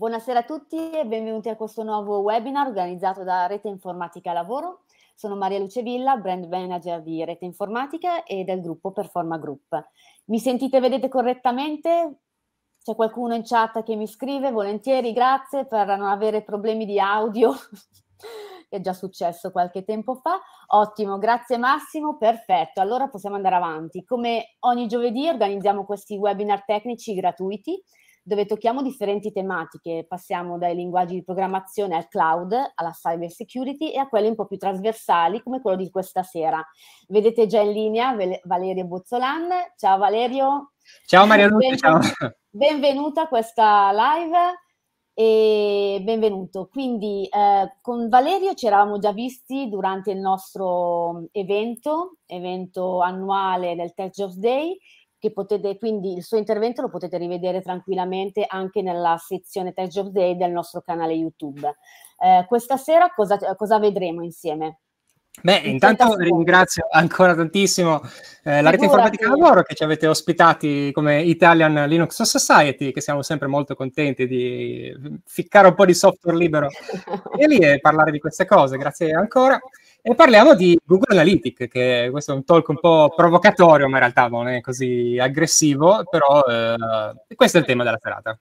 Buonasera a tutti e benvenuti a questo nuovo webinar organizzato da Rete Informatica Lavoro. Sono Maria Luce Villa, brand manager di Rete Informatica e del gruppo Performa Group. Mi sentite e vedete correttamente? C'è qualcuno in chat che mi scrive? Volentieri, grazie per non avere problemi di audio. è già successo qualche tempo fa. Ottimo, grazie Massimo, perfetto. Allora possiamo andare avanti. Come ogni giovedì organizziamo questi webinar tecnici gratuiti dove tocchiamo differenti tematiche, passiamo dai linguaggi di programmazione al cloud, alla cyber security e a quelle un po' più trasversali come quello di questa sera. Vedete già in linea Valerio Bozzolan. Ciao Valerio. Ciao Maria Lucia. Ciao. Benvenuta a questa live e benvenuto. Quindi eh, con Valerio ci eravamo già visti durante il nostro evento, evento annuale del Tech Jobs Day che potete, quindi il suo intervento lo potete rivedere tranquillamente anche nella sezione Tech Job Day del nostro canale YouTube. Eh, questa sera cosa, eh, cosa vedremo insieme? Beh, intanto ringrazio ancora tantissimo eh, la rete informatica lavoro che ci avete ospitati come Italian Linux Society, che siamo sempre molto contenti di ficcare un po' di software libero e lì e parlare di queste cose. Grazie ancora. E parliamo di Google Analytics, che questo è un talk un po' provocatorio, ma in realtà non è così aggressivo, però eh, questo è il tema della serata.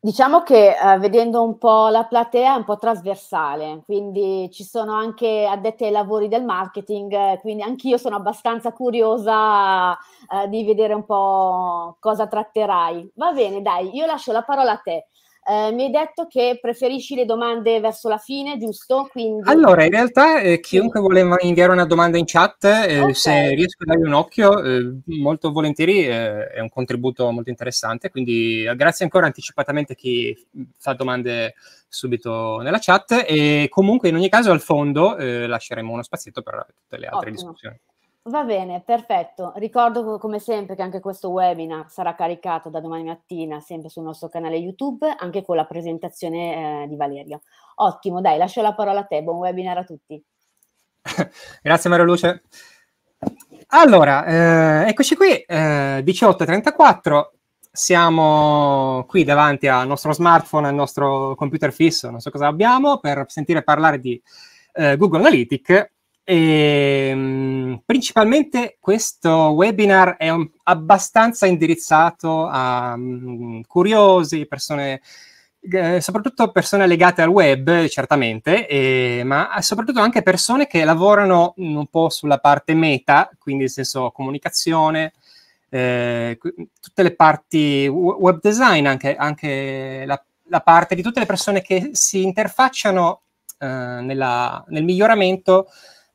Diciamo che eh, vedendo un po' la platea è un po' trasversale, quindi ci sono anche addetti ai lavori del marketing, quindi anch'io sono abbastanza curiosa eh, di vedere un po' cosa tratterai. Va bene, dai, io lascio la parola a te. Eh, mi hai detto che preferisci le domande verso la fine, giusto? Quindi... Allora, in realtà eh, chiunque sì. vuole inviare una domanda in chat, eh, okay. se riesco a dargli un occhio, eh, molto volentieri eh, è un contributo molto interessante, quindi eh, grazie ancora anticipatamente a chi fa domande subito nella chat e comunque in ogni caso al fondo lasceremo uno spazietto per tutte le altre Ottimo. discussioni. Va bene, perfetto. Ricordo come sempre che anche questo webinar sarà caricato da domani mattina sempre sul nostro canale YouTube, anche con la presentazione eh, di Valerio. Ottimo, dai, lascio la parola a te, buon webinar a tutti. Grazie Mario Luce. Allora, eh, eccoci qui, eh, 18.34, siamo qui davanti al nostro smartphone, al nostro computer fisso, non so cosa abbiamo, per sentire parlare di eh, Google Analytics e, ehm, principalmente questo webinar è un, abbastanza indirizzato a um, curiosi, persone, eh, soprattutto persone legate al web, certamente, eh, ma soprattutto anche persone che lavorano mm, un po' sulla parte meta, quindi nel senso comunicazione, eh, tutte le parti web design, anche, anche la, la, parte di tutte le persone che si interfacciano eh, nella, nel miglioramento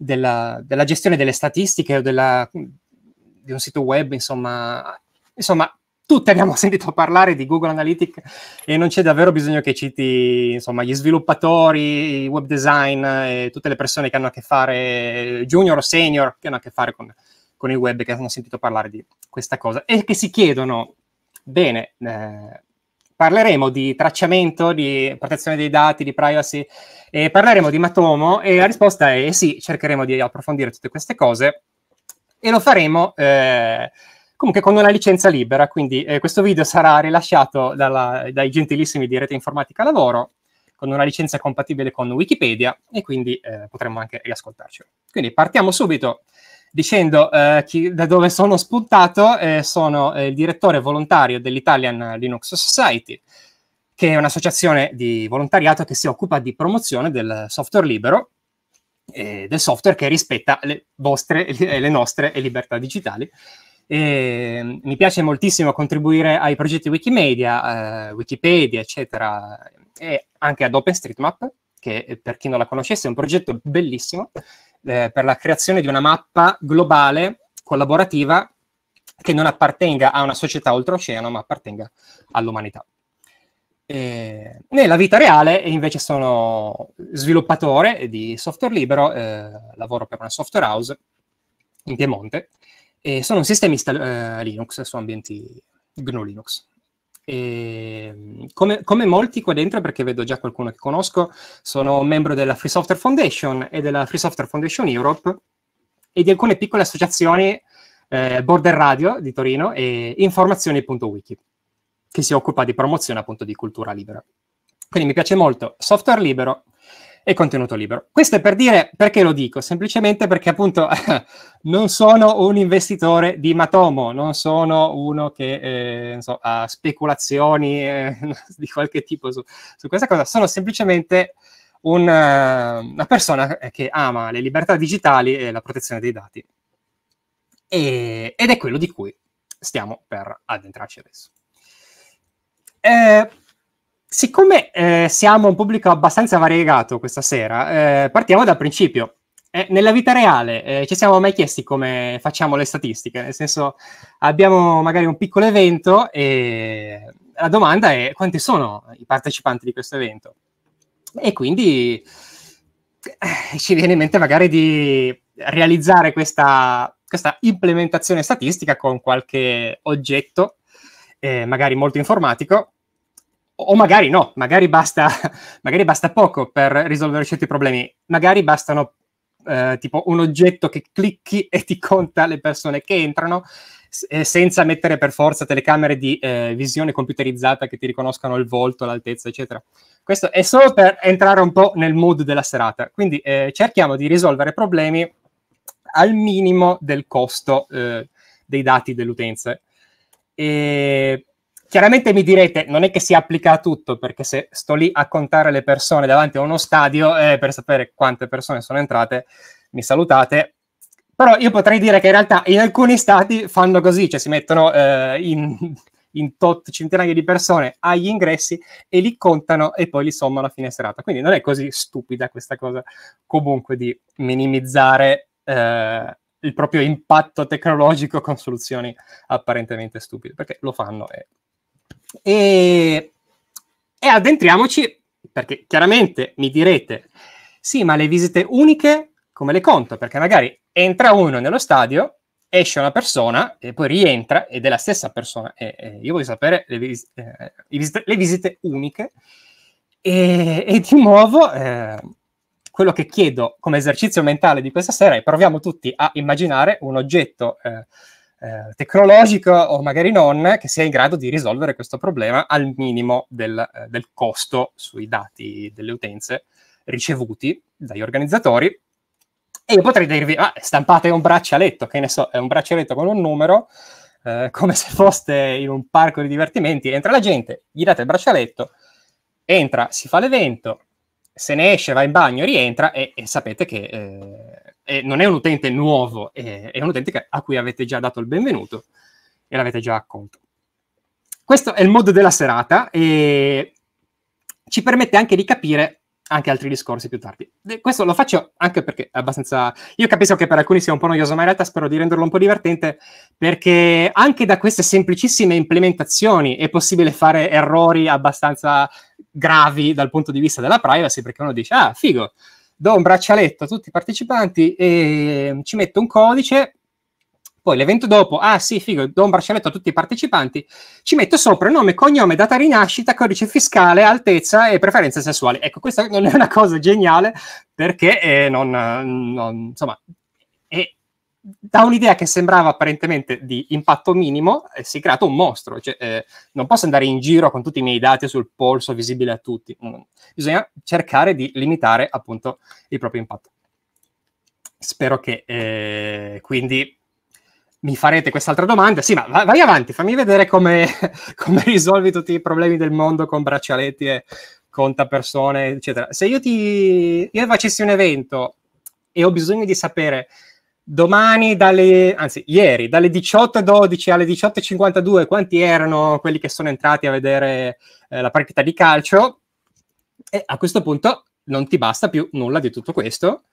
della, della gestione delle statistiche o della, di un sito web, insomma, insomma, tutti abbiamo sentito parlare di Google Analytics e non c'è davvero bisogno che citi insomma, gli sviluppatori, i web design e tutte le persone che hanno a che fare, junior o senior, che hanno a che fare con, con il web, che hanno sentito parlare di questa cosa e che si chiedono, bene, eh, parleremo di tracciamento, di protezione dei dati, di privacy, e parleremo di Matomo e la risposta è sì, cercheremo di approfondire tutte queste cose e lo faremo eh, comunque con una licenza libera, quindi eh, questo video sarà rilasciato dalla, dai gentilissimi di Rete Informatica Lavoro con una licenza compatibile con Wikipedia e quindi eh, potremo anche riascoltarcelo. Quindi partiamo subito dicendo eh, chi, da dove sono spuntato, eh, sono eh, il direttore volontario dell'Italian Linux Society, che è un'associazione di volontariato che si occupa di promozione del software libero e eh, del software che rispetta le, vostre, eh, le nostre libertà digitali. E mm, mi piace moltissimo contribuire ai progetti Wikimedia, eh, Wikipedia, eccetera, e anche ad OpenStreetMap, che per chi non la conoscesse è un progetto bellissimo eh, per la creazione di una mappa globale, collaborativa, che non appartenga a una società oltreoceano, ma appartenga all'umanità. E nella vita reale invece sono sviluppatore di software libero, eh, lavoro per una software house in Piemonte e sono un sistemista eh, Linux su ambienti GNU Linux. E, ehm, come, come, molti qua dentro, perché vedo già qualcuno che conosco, sono membro della Free Software Foundation e della Free Software Foundation Europe e di alcune piccole associazioni eh, Border Radio di Torino e informazioni.wiki, che si occupa di promozione appunto di cultura libera. Quindi mi piace molto software libero, e contenuto libero. Questo è per dire perché lo dico, semplicemente perché appunto non sono un investitore di Matomo, non sono uno che eh, so, ha speculazioni eh, di qualche tipo su, su, questa cosa, sono semplicemente un, eh, una persona che ama le libertà digitali e la protezione dei dati. E, ed è quello di cui stiamo per addentrarci adesso. Eh, Siccome eh, siamo un pubblico abbastanza variegato questa sera, eh, partiamo dal principio. Eh, nella vita reale eh, ci siamo mai chiesti come facciamo le statistiche, nel senso abbiamo magari un piccolo evento e la domanda è quanti sono i partecipanti di questo evento? E quindi eh, ci viene in mente magari di realizzare questa, questa implementazione statistica con qualche oggetto, eh, magari molto informatico, o magari no, magari basta, magari basta poco per risolvere certi problemi, magari bastano eh, tipo un oggetto che clicchi e ti conta le persone che entrano eh, senza mettere per forza telecamere di eh, visione computerizzata che ti riconoscano il volto, l'altezza, eccetera. Questo è solo per entrare un po' nel mood della serata. Quindi eh, cerchiamo di risolvere problemi al minimo del costo eh, dei dati dell'utenza. E Chiaramente mi direte, non è che si applica a tutto, perché se sto lì a contare le persone davanti a uno stadio eh, per sapere quante persone sono entrate, mi salutate. Però io potrei dire che in realtà in alcuni stati fanno così, cioè si mettono eh, in, in tot centinaia di persone agli ingressi e li contano e poi li sommano a fine serata. Quindi non è così stupida questa cosa comunque di minimizzare eh, il proprio impatto tecnologico con soluzioni apparentemente stupide, perché lo fanno e e, e addentriamoci, perché chiaramente mi direte, sì, ma le visite uniche come le conto? Perché magari entra uno nello stadio, esce una persona e poi rientra ed è la stessa persona. E, e io voglio sapere le, vis- eh, visite, le visite, uniche. E, e di nuovo, eh, quello che chiedo come esercizio mentale di questa sera è proviamo tutti a immaginare un oggetto eh, eh, tecnologica o magari non, che sia in grado di risolvere questo problema al minimo del, eh, del costo sui dati delle utenze ricevuti dagli organizzatori. E io potrei dirvi, ah, stampate un braccialetto, che ne so, è un braccialetto con un numero, eh, come se foste in un parco di divertimenti, entra la gente, gli date il braccialetto, entra, si fa l'evento, se ne esce, va in bagno, rientra e, e sapete che eh, eh, non è un utente nuovo, è, è un utente che, a cui avete già dato il benvenuto e l'avete già accolto. Questo è il mood della serata e ci permette anche di capire anche altri discorsi più tardi. Questo lo faccio anche perché è abbastanza... Io capisco che per alcuni sia un po' noioso, ma in realtà spero di renderlo un po' divertente, perché anche da queste semplicissime implementazioni è possibile fare errori abbastanza gravi dal punto di vista della privacy, perché uno dice, ah, figo, do un braccialetto a tutti i partecipanti e ehm, ci metto un codice. Poi l'evento dopo, ah sì, figo, do un braccialetto a tutti i partecipanti, ci metto sopra nome, cognome, data rinascita, codice fiscale, altezza e preferenze sessuali. Ecco, questa non è una cosa geniale perché eh, non, non, insomma, da un'idea che sembrava apparentemente di impatto minimo, eh, si è creato un mostro. Cioè, eh, non posso andare in giro con tutti i miei dati sul polso visibile a tutti. Bisogna cercare di limitare appunto il proprio impatto. Spero che eh, quindi mi farete quest'altra domanda. Sì, ma vai avanti, fammi vedere come, come risolvi tutti i problemi del mondo con braccialetti e conta persone, eccetera. Se io ti io facessi un evento e ho bisogno di sapere domani dalle, anzi ieri, dalle 18.12 alle 18.52, quanti erano quelli che sono entrati a vedere eh, la partita di calcio? E a questo punto non ti basta più nulla di tutto questo.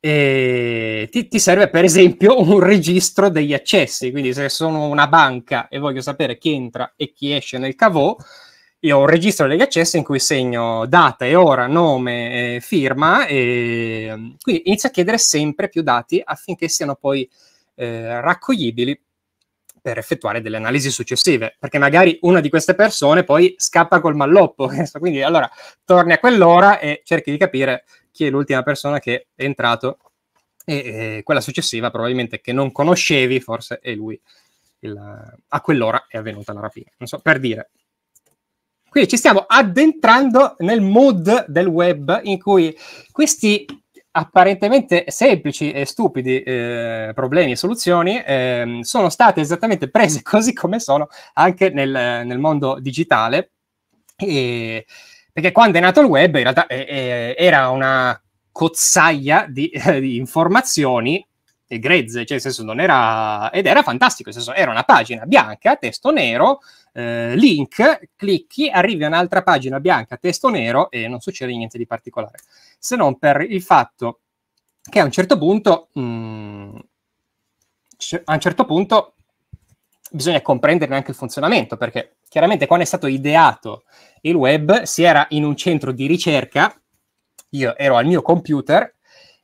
E ti, ti serve per esempio un registro degli accessi, quindi se sono una banca e voglio sapere chi entra e chi esce nel cavò, io ho un registro degli accessi in cui segno data e ora, nome e firma e quindi inizio a chiedere sempre più dati affinché siano poi eh, raccoglibili per effettuare delle analisi successive, perché magari una di queste persone poi scappa col malloppo, quindi allora torni a quell'ora e cerchi di capire chi è l'ultima persona che è entrato e, e quella successiva probabilmente che non conoscevi, forse è lui. Il, a quell'ora è avvenuta la rapina. Non so, per dire, quindi ci stiamo addentrando nel mood del web in cui questi apparentemente semplici e stupidi eh, problemi e soluzioni eh, sono state esattamente prese così come sono anche nel, nel mondo digitale. E, perché quando è nato il web in realtà eh, eh era una cozzaia di, di informazioni grezze, cioè nel senso non era ed era fantastico, nel senso era una pagina bianca, testo nero, eh, link, clicchi, arrivi a un'altra pagina bianca, testo nero e non succede niente di particolare, se non per il fatto che a un certo punto, mh, mm, a un certo punto bisogna comprenderne anche il funzionamento, perché chiaramente quando è stato ideato il web si era in un centro di ricerca, io ero al mio computer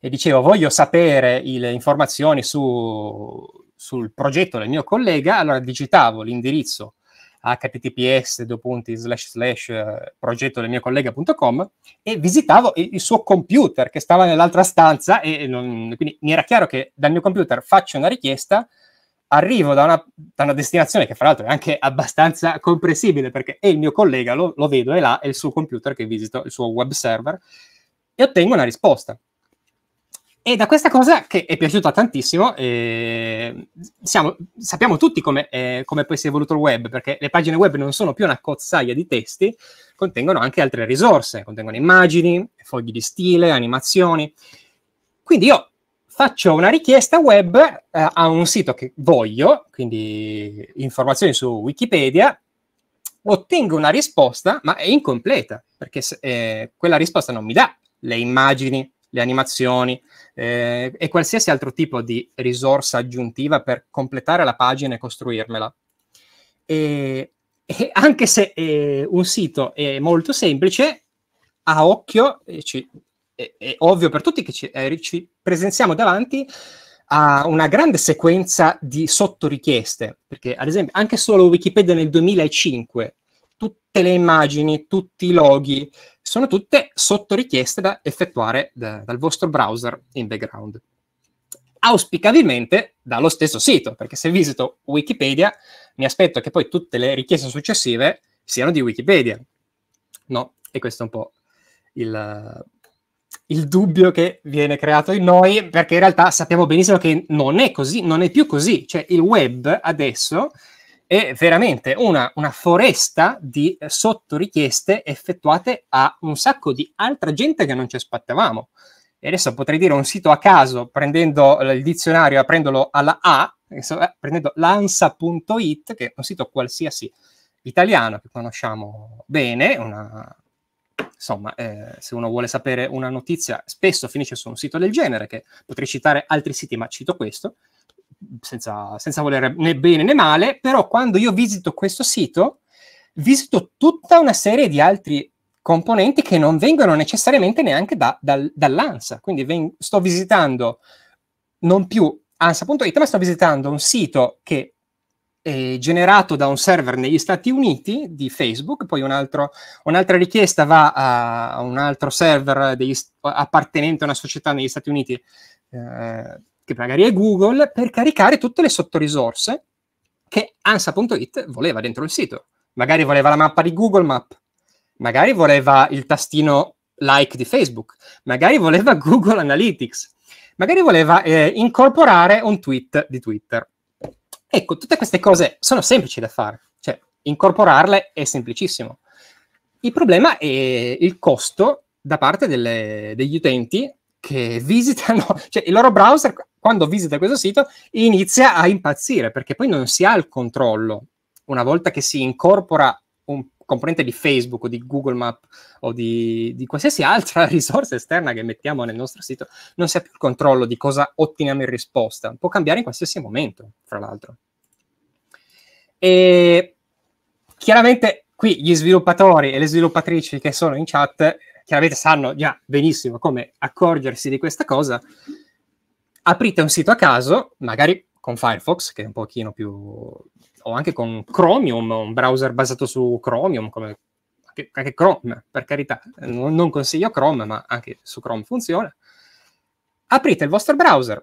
e dicevo voglio sapere le informazioni su, sul progetto del mio collega, allora digitavo l'indirizzo https due punti, slash slash eh, progetto del mio collega.com e visitavo il suo computer che stava nell'altra stanza e non, quindi mi era chiaro che dal mio computer faccio una richiesta, arrivo da una, da una, destinazione che fra l'altro è anche abbastanza comprensibile perché è il mio collega, lo, lo vedo, è là, è il suo computer che visito, il suo web server, e ottengo una risposta. E da questa cosa che è piaciuta tantissimo, eh, siamo, sappiamo tutti come, eh, come, poi si è evoluto il web, perché le pagine web non sono più una cozzaia di testi, contengono anche altre risorse, contengono immagini, fogli di stile, animazioni. Quindi io faccio una richiesta web eh, a un sito che voglio, quindi informazioni su Wikipedia, ottengo una risposta, ma è incompleta, perché eh, quella risposta non mi dà le immagini le animazioni eh, e qualsiasi altro tipo di risorsa aggiuntiva per completare la pagina e costruirmela. E, e anche se eh, un sito è molto semplice, a occhio, ci, è, è, ovvio per tutti che ci, eh, ci presenziamo davanti a una grande sequenza di sottorichieste, perché ad esempio anche solo Wikipedia nel 2005, tutte le immagini, tutti i loghi, sono tutte sotto richieste da effettuare da, dal vostro browser in background. Auspicabilmente dallo stesso sito, perché se visito Wikipedia mi aspetto che poi tutte le richieste successive siano di Wikipedia. No, e questo è un po' il, il dubbio che viene creato in noi, perché in realtà sappiamo benissimo che non è così, non è più così. Cioè il web adesso è veramente una, una foresta di eh, sottorichieste effettuate a un sacco di altra gente che non ci aspettavamo. E adesso potrei dire un sito a caso, prendendo il dizionario e aprendolo alla A, eh, prendendo lansa.it, che è un sito qualsiasi italiano che conosciamo bene, una, insomma, eh, se uno vuole sapere una notizia, spesso finisce su un sito del genere, che potrei citare altri siti, ma cito questo senza, senza voler né bene né male, però quando io visito questo sito, visito tutta una serie di altri componenti che non vengono necessariamente neanche da, dal, dall'ANSA. Quindi ven- sto visitando non più ansa.it, ma sto visitando un sito che è generato da un server negli Stati Uniti di Facebook, poi un altro, un'altra richiesta va a, a un altro server degli, appartenente a una società negli Stati Uniti eh, che magari è Google, per caricare tutte le sottorisorse che ansa.it voleva dentro il sito. Magari voleva la mappa di Google Map, magari voleva il tastino like di Facebook, magari voleva Google Analytics, magari voleva eh, incorporare un tweet di Twitter. Ecco, tutte queste cose sono semplici da fare, cioè incorporarle è semplicissimo. Il problema è il costo da parte delle, degli utenti che visitano, cioè il loro browser quando visita questo sito inizia a impazzire perché poi non si ha il controllo una volta che si incorpora un componente di Facebook o di Google Map o di, di, qualsiasi altra risorsa esterna che mettiamo nel nostro sito, non si ha più il controllo di cosa otteniamo in risposta. Può cambiare in qualsiasi momento, fra l'altro. E chiaramente qui gli sviluppatori e le sviluppatrici che sono in chat chiaramente sanno già benissimo come accorgersi di questa cosa, aprite un sito a caso, magari con Firefox, che è un pochino più... o anche con Chromium, un browser basato su Chromium, come anche, Chrome, per carità, non, consiglio Chrome, ma anche su Chrome funziona. Aprite il vostro browser,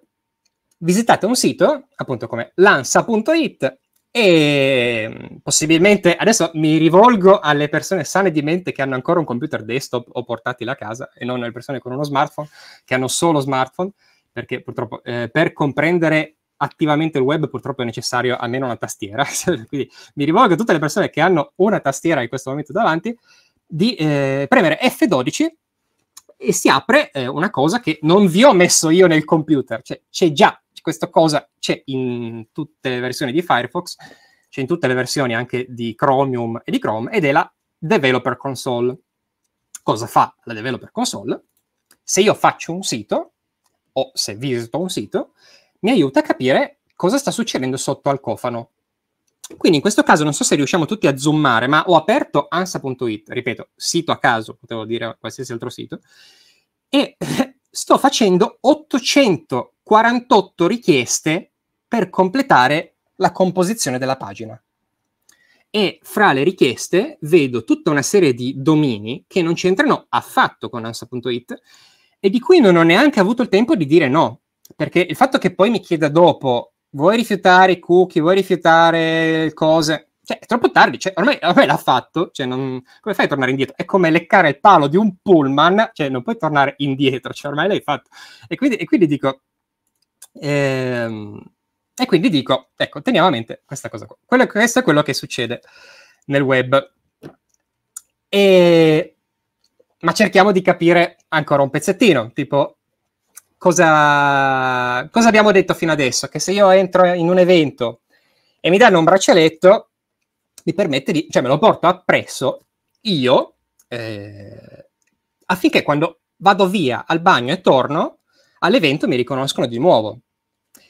visitate un sito, appunto come lansa.it, e possibilmente adesso mi rivolgo alle persone sane di mente che hanno ancora un computer desktop o portatile a casa e non alle persone con uno smartphone che hanno solo smartphone perché purtroppo eh, per comprendere attivamente il web purtroppo è necessario almeno una tastiera quindi mi rivolgo a tutte le persone che hanno una tastiera in questo momento davanti di eh, premere F12 e si apre eh, una cosa che non vi ho messo io nel computer cioè c'è già questa cosa c'è in tutte le versioni di Firefox, c'è in tutte le versioni anche di Chromium e di Chrome, ed è la Developer Console. Cosa fa la Developer Console? Se io faccio un sito, o se visito un sito, mi aiuta a capire cosa sta succedendo sotto al cofano. Quindi in questo caso non so se riusciamo tutti a zoomare, ma ho aperto ansa.it, ripeto, sito a caso, potevo dire qualsiasi altro sito, e sto facendo 800 48 richieste per completare la composizione della pagina. E fra le richieste vedo tutta una serie di domini che non c'entrano affatto con ansa.it e di cui non ho neanche avuto il tempo di dire no, perché il fatto che poi mi chieda dopo vuoi rifiutare i cookie, vuoi rifiutare cose, cioè è troppo tardi, cioè, ormai, ormai, l'ha fatto, cioè, non, come fai a tornare indietro? È come leccare il palo di un pullman, cioè non puoi tornare indietro, cioè, ormai l'hai fatto. E quindi, e quindi dico, e, ehm, e quindi dico, ecco, teniamo a mente questa cosa qua. Quello, questo è quello che succede nel web. E, ma cerchiamo di capire ancora un pezzettino, tipo cosa, cosa abbiamo detto fino adesso? Che se io entro in un evento e mi danno un braccialetto, mi permette di, cioè me lo porto appresso io, eh, affinché quando vado via al bagno e torno, all'evento mi riconoscono di nuovo.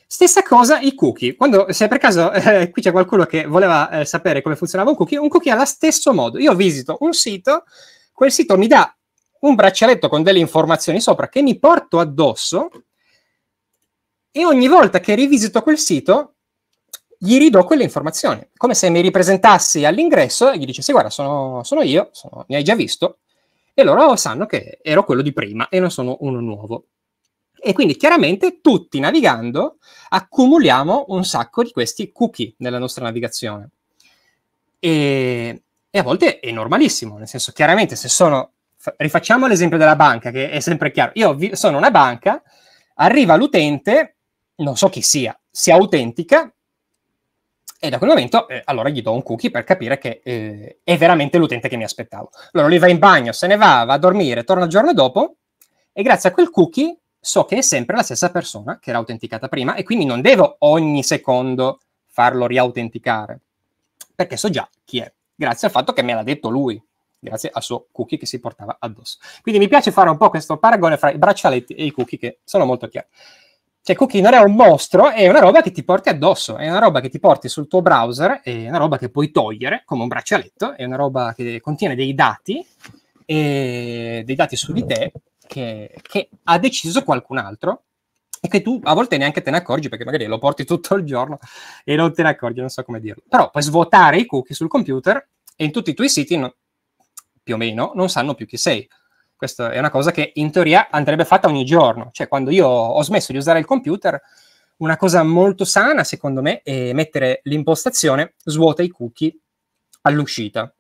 Stessa cosa i cookie. Quando, se per caso eh, qui c'è qualcuno che voleva eh, sapere come funzionava un cookie, un cookie allo stesso modo. Io visito un sito, quel sito mi dà un braccialetto con delle informazioni sopra che mi porto addosso e ogni volta che rivisito quel sito gli ridò quelle informazioni, come se mi ripresentassi all'ingresso e gli dicessi guarda sono, sono io, sono, mi hai già visto, e loro sanno che ero quello di prima e non sono uno nuovo. E quindi chiaramente tutti navigando accumuliamo un sacco di questi cookie nella nostra navigazione. E, e a volte è normalissimo, nel senso chiaramente se sono... Rifacciamo l'esempio della banca, che è sempre chiaro. Io vi, sono una banca, arriva l'utente, non so chi sia, si autentica e da quel momento eh, allora gli do un cookie per capire che eh, è veramente l'utente che mi aspettavo. Allora lui va in bagno, se ne va, va a dormire, torna il giorno dopo e grazie a quel cookie so che è sempre la stessa persona che era autenticata prima e quindi non devo ogni secondo farlo riautenticare, perché so già chi è, grazie al fatto che me l'ha detto lui, grazie al suo cookie che si portava addosso. Quindi mi piace fare un po' questo paragone fra i braccialetti e i cookie che sono molto chiari. Cioè, cookie non è un mostro, è una roba che ti porti addosso, è una roba che ti porti sul tuo browser, è una roba che puoi togliere come un braccialetto, è una roba che contiene dei dati, dei dati su di te, che, che ha deciso qualcun altro e che tu a volte neanche te ne accorgi perché magari lo porti tutto il giorno e non te ne accorgi, non so come dirlo. Però puoi svuotare i cookie sul computer e in tutti i tuoi siti, no, più o meno, non sanno più chi sei. Questa è una cosa che in teoria andrebbe fatta ogni giorno. Cioè, quando io ho smesso di usare il computer, una cosa molto sana, secondo me, è mettere l'impostazione svuota i cookie all'uscita.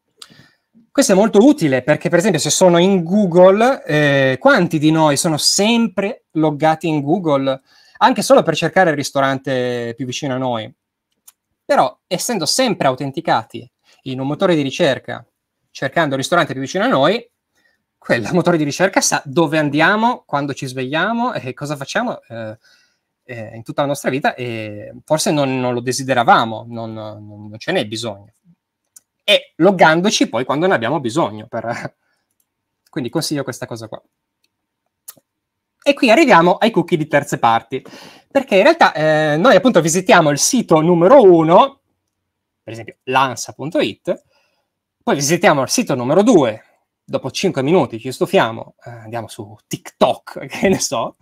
Questo è molto utile perché, per esempio, se sono in Google, eh, quanti di noi sono sempre loggati in Google, anche solo per cercare il ristorante più vicino a noi? Però, essendo sempre autenticati in un motore di ricerca, cercando il ristorante più vicino a noi, quel motore di ricerca sa dove andiamo, quando ci svegliamo e cosa facciamo eh, eh, in tutta la nostra vita e forse non, non lo desideravamo, non, non ce n'è bisogno e loggandoci poi quando ne abbiamo bisogno. Per... Quindi consiglio questa cosa qua. E qui arriviamo ai cookie di terze parti, perché in realtà eh, noi appunto visitiamo il sito numero 1, per esempio lansa.it, poi visitiamo il sito numero 2, dopo 5 minuti ci stufiamo, eh, andiamo su TikTok, che ne so,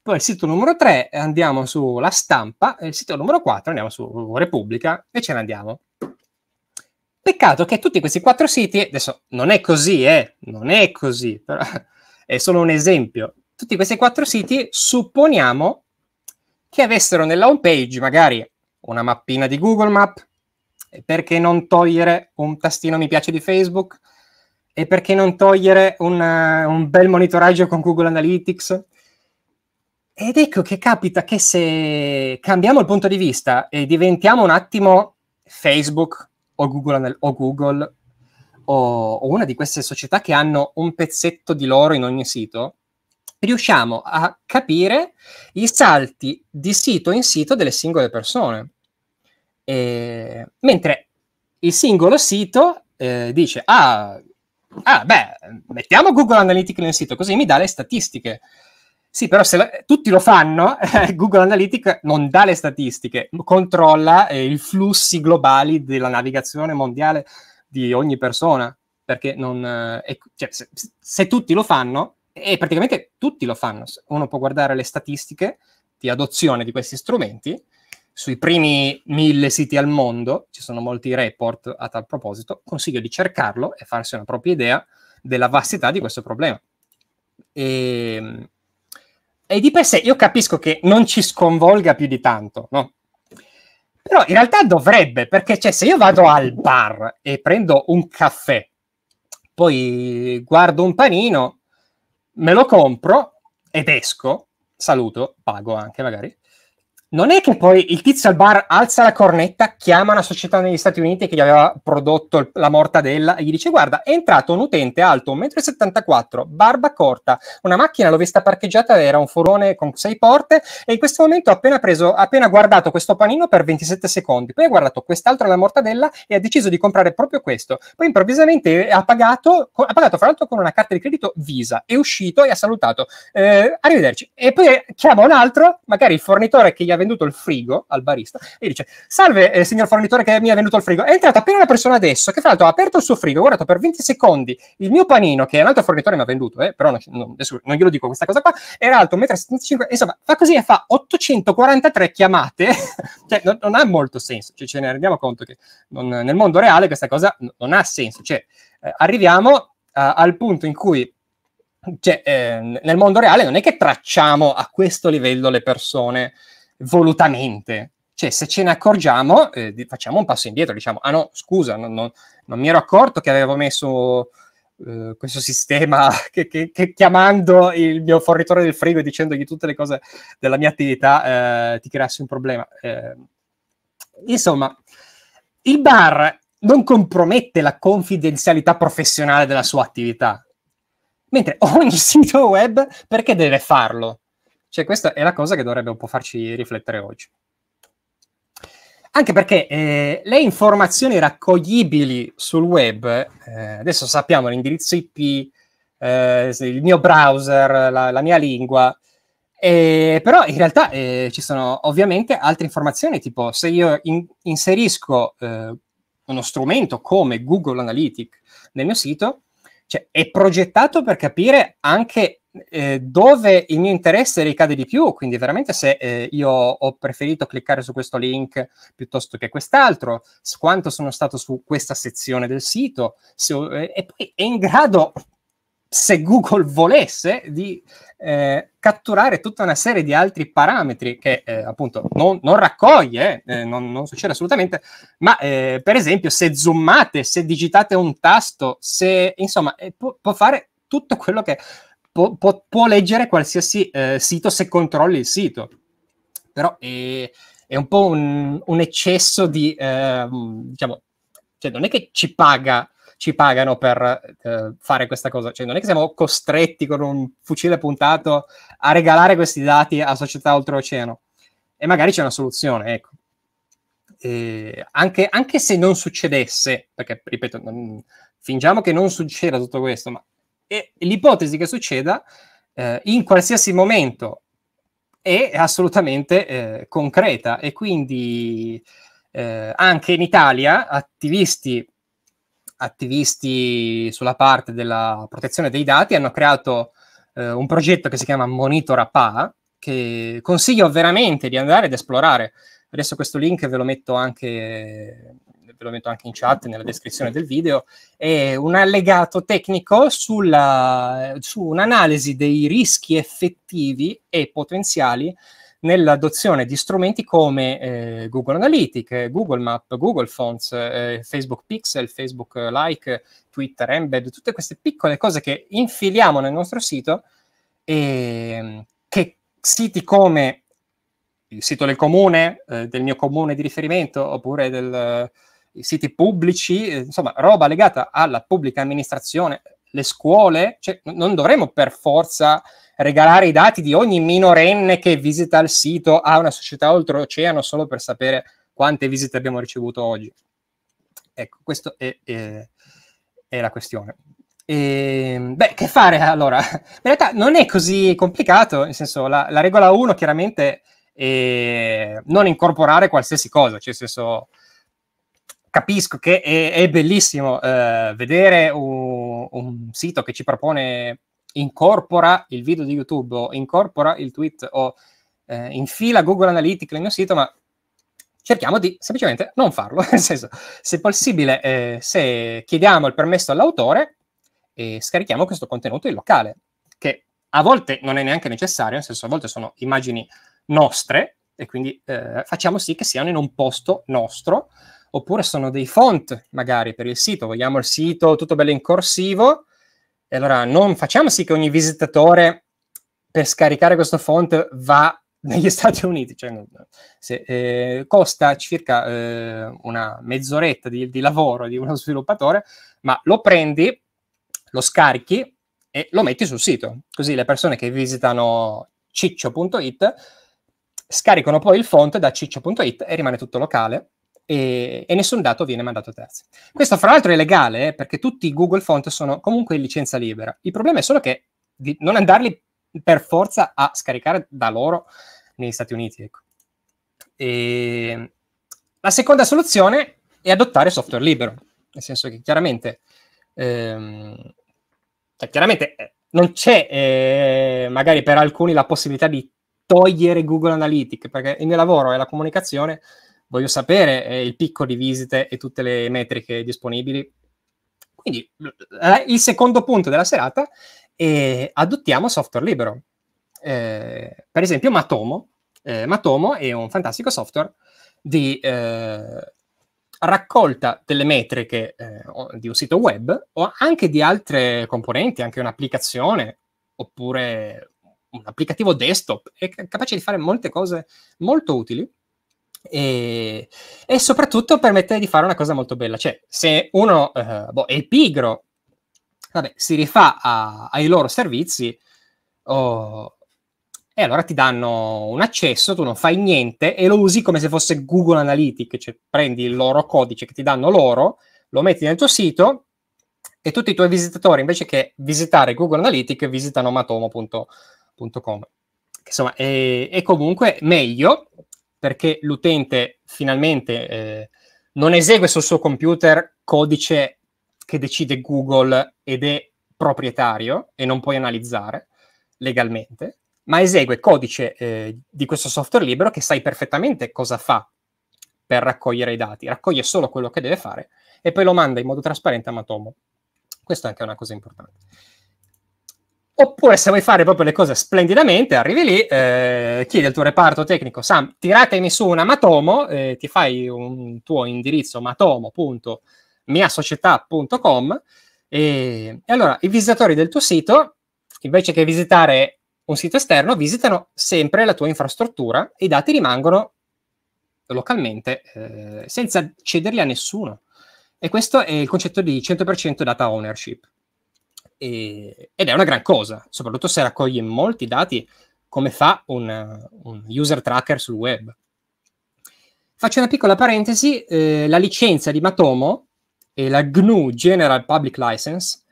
poi il sito numero 3 andiamo sulla stampa, e il sito numero 4 andiamo su Repubblica e ce ne andiamo. Peccato che tutti questi quattro siti, adesso non è così, eh, non è così, però è solo un esempio. Tutti questi quattro siti supponiamo che avessero nella home page magari una mappina di Google Map, e perché non togliere un tastino mi piace di Facebook, e perché non togliere una, eh, un bel monitoraggio con Google Analytics. Ed ecco che capita che se cambiamo il punto di vista e diventiamo un attimo Facebook, o Google, Anal- o, Google o, o una di queste società che hanno un pezzetto di loro in ogni sito, riusciamo a capire i salti di sito in sito delle singole persone. E... Mentre il singolo sito eh, dice, ah, ah, beh, mettiamo Google Analytics nel sito, così mi dà le statistiche. Sì, però se la, tutti lo fanno, Google Analytics non dà le statistiche, controlla eh, i flussi globali della navigazione mondiale di ogni persona, perché non, eh, ecco, cioè, se, se, tutti lo fanno, e praticamente tutti lo fanno, uno può guardare le statistiche di adozione di questi strumenti, sui primi mille siti al mondo, ci sono molti report a tal proposito, consiglio di cercarlo e farsi una propria idea della vastità di questo problema. E, ehm, e di per sé io capisco che non ci sconvolga più di tanto, no? Però in realtà dovrebbe, perché cioè, se io vado al bar e prendo un caffè, poi guardo un panino, me lo compro ed esco, saluto, pago anche magari, non è che poi il tizio al bar alza la cornetta, chiama una società negli Stati Uniti che gli aveva prodotto la mortadella e gli dice guarda è entrato un utente alto 1,74 m, barba corta, una macchina l'ho vista parcheggiata, era un furgone con sei porte e in questo momento ha appena, preso, appena guardato questo panino per 27 secondi, poi ha guardato quest'altro la mortadella e ha deciso di comprare proprio questo, poi improvvisamente ha pagato, ha pagato fra l'altro con una carta di credito Visa, è uscito e ha salutato, eh, arrivederci. E poi chiama un altro, magari il fornitore che gli ha venduto il frigo al barista e dice: Salve, eh, signor fornitore che mi ha venduto il frigo. È entrata appena una persona adesso che, fra l'altro, ha aperto il suo frigo, ha guardato per 20 secondi il mio panino, che un altro fornitore mi ha venduto, eh, però non, non, adesso non glielo dico questa cosa qua. Era alto 1,75 m. Insomma, fa così e fa 843 chiamate. cioè, non, non, ha molto senso. Cioè, ce ne rendiamo conto che non, nel mondo reale questa cosa non ha senso. Cioè, eh, arriviamo al punto in cui cioè, eh, nel mondo reale non è che tracciamo a questo livello le persone volutamente. Cioè, se ce ne accorgiamo, eh, facciamo un passo indietro, diciamo, ah no, scusa, non, non, non mi ero accorto che avevo messo Uh, questo sistema che, che, che, chiamando il mio fornitore del frigo e dicendogli tutte le cose della mia attività uh, ti creassi un problema. Uh, insomma, il bar non compromette la confidenzialità professionale della sua attività, mentre ogni sito web perché deve farlo? Cioè, questa è la cosa che dovrebbe un po' farci riflettere oggi. Anche perché eh, le informazioni raccoglibili sul web, eh, adesso sappiamo l'indirizzo IP, eh, il mio browser, la, la mia lingua, eh, però in realtà eh, ci sono ovviamente altre informazioni, tipo se io in, inserisco eh, uno strumento come Google Analytics nel mio sito, cioè, è progettato per capire anche eh, dove il mio interesse ricade di più, quindi veramente se eh, io ho preferito cliccare su questo link piuttosto che quest'altro, quanto sono stato su questa sezione del sito, se, eh, e poi è in grado, se Google volesse, di eh, catturare tutta una serie di altri parametri che eh, appunto non, non raccoglie, non, non, succede assolutamente, ma per esempio se zoomate, se digitate un tasto, se insomma può, può fare tutto quello che può, può, può leggere qualsiasi eh, sito se controlli il sito. Però è, è un po' un, un eccesso di, eh, diciamo, cioè non è che ci paga ci pagano per eh, fare questa cosa. Cioè, non è che siamo costretti con un fucile puntato a regalare questi dati a società oltreoceano. E magari c'è una soluzione, ecco. Anche, anche, se non succedesse, perché ripeto, non, fingiamo che non succeda tutto questo, ma e l'ipotesi che succeda eh, in qualsiasi momento è assolutamente eh, concreta e quindi eh, anche in Italia attivisti, attivisti, sulla parte della protezione dei dati hanno creato eh, un progetto che si chiama Monitor PA che consiglio veramente di andare ad esplorare. Adesso questo link ve lo metto anche ve lo metto anche in chat nella descrizione del video, è un allegato tecnico sulla, su un'analisi dei rischi effettivi e potenziali nell'adozione di strumenti come eh, Google Analytics, Google Map, Google Fonts, eh, Facebook Pixel, Facebook Like, Twitter Embed, tutte queste piccole cose che infiliamo nel nostro sito e mm, che siti come il sito del comune, eh, del mio comune di riferimento oppure del, i siti pubblici, eh, insomma, roba legata alla pubblica amministrazione, le scuole, cioè, non dovremmo per forza regalare i dati di ogni minorenne che visita il sito a una società oltreoceano solo per sapere quante visite abbiamo ricevuto oggi. Ecco, questa è, è, è, la questione. E, ehm, beh, che fare allora? In realtà non è così complicato, nel senso la, la regola 1 chiaramente è non incorporare qualsiasi cosa, cioè nel senso capisco che è, è bellissimo eh, vedere un, un, sito che ci propone incorpora il video di YouTube o incorpora il tweet o eh, infila Google Analytics nel mio sito, ma cerchiamo di semplicemente non farlo. Nel senso, se possibile, eh, se chiediamo il permesso all'autore e eh, scarichiamo questo contenuto in locale, che a volte non è neanche necessario, nel senso a volte sono immagini nostre e quindi eh, facciamo sì che siano in un posto nostro oppure sono dei font magari per il sito, vogliamo il sito tutto bello in corsivo, e allora non facciamo sì che ogni visitatore per scaricare questo font va negli Stati Uniti, cioè, se, eh, costa circa eh, una mezz'oretta di, di lavoro di uno sviluppatore, ma lo prendi, lo scarichi e lo metti sul sito, così le persone che visitano ciccio.it scaricano poi il font da ciccio.it e rimane tutto locale e, e, nessun dato viene mandato a terzi. Questo fra l'altro è legale eh, perché tutti i Google Font sono comunque in licenza libera. Il problema è solo che di non andarli per forza a scaricare da loro negli Stati Uniti. Ecco. E... La seconda soluzione è adottare software libero, nel senso che chiaramente, ehm, cioè chiaramente eh, non c'è eh, magari per alcuni la possibilità di togliere Google Analytics, perché il mio lavoro è la comunicazione, voglio sapere eh, il picco di visite e tutte le metriche disponibili. Quindi eh, il secondo punto della serata è adottiamo software libero. Eh, per esempio Matomo. Eh, Matomo è un fantastico software di eh, raccolta delle metriche eh, di un sito web o anche di altre componenti, anche un'applicazione oppure un applicativo desktop, è capace di fare molte cose molto utili e, e, soprattutto permette di fare una cosa molto bella, cioè se uno eh, boh, è pigro, vabbè, si rifà a, ai loro servizi oh, e allora ti danno un accesso, tu non fai niente e lo usi come se fosse Google Analytics, cioè prendi il loro codice che ti danno loro, lo metti nel tuo sito e tutti i tuoi visitatori invece che visitare Google Analytics visitano matomo.com. Insomma, è, è comunque meglio perché l'utente finalmente eh, non esegue sul suo computer codice che decide Google ed è proprietario e non puoi analizzare legalmente, ma esegue codice eh, di questo software libero che sai perfettamente cosa fa per raccogliere i dati, raccoglie solo quello che deve fare e poi lo manda in modo trasparente a Matomo. Questa è anche una cosa importante. Oppure se vuoi fare proprio le cose splendidamente, arrivi lì, eh, chiedi al tuo reparto tecnico, Sam, tiratemi su una Matomo, eh, ti fai un tuo indirizzo matomo.miasocietà.com e, e allora i visitatori del tuo sito, invece che visitare un sito esterno, visitano sempre la tua infrastruttura e i dati rimangono localmente eh, senza cederli a nessuno. E questo è il concetto di 100% data ownership. E, ed è una gran cosa, soprattutto se raccoglie molti dati come fa un, un user tracker sul web. Faccio una piccola parentesi, eh, la licenza di Matomo è la GNU General Public License,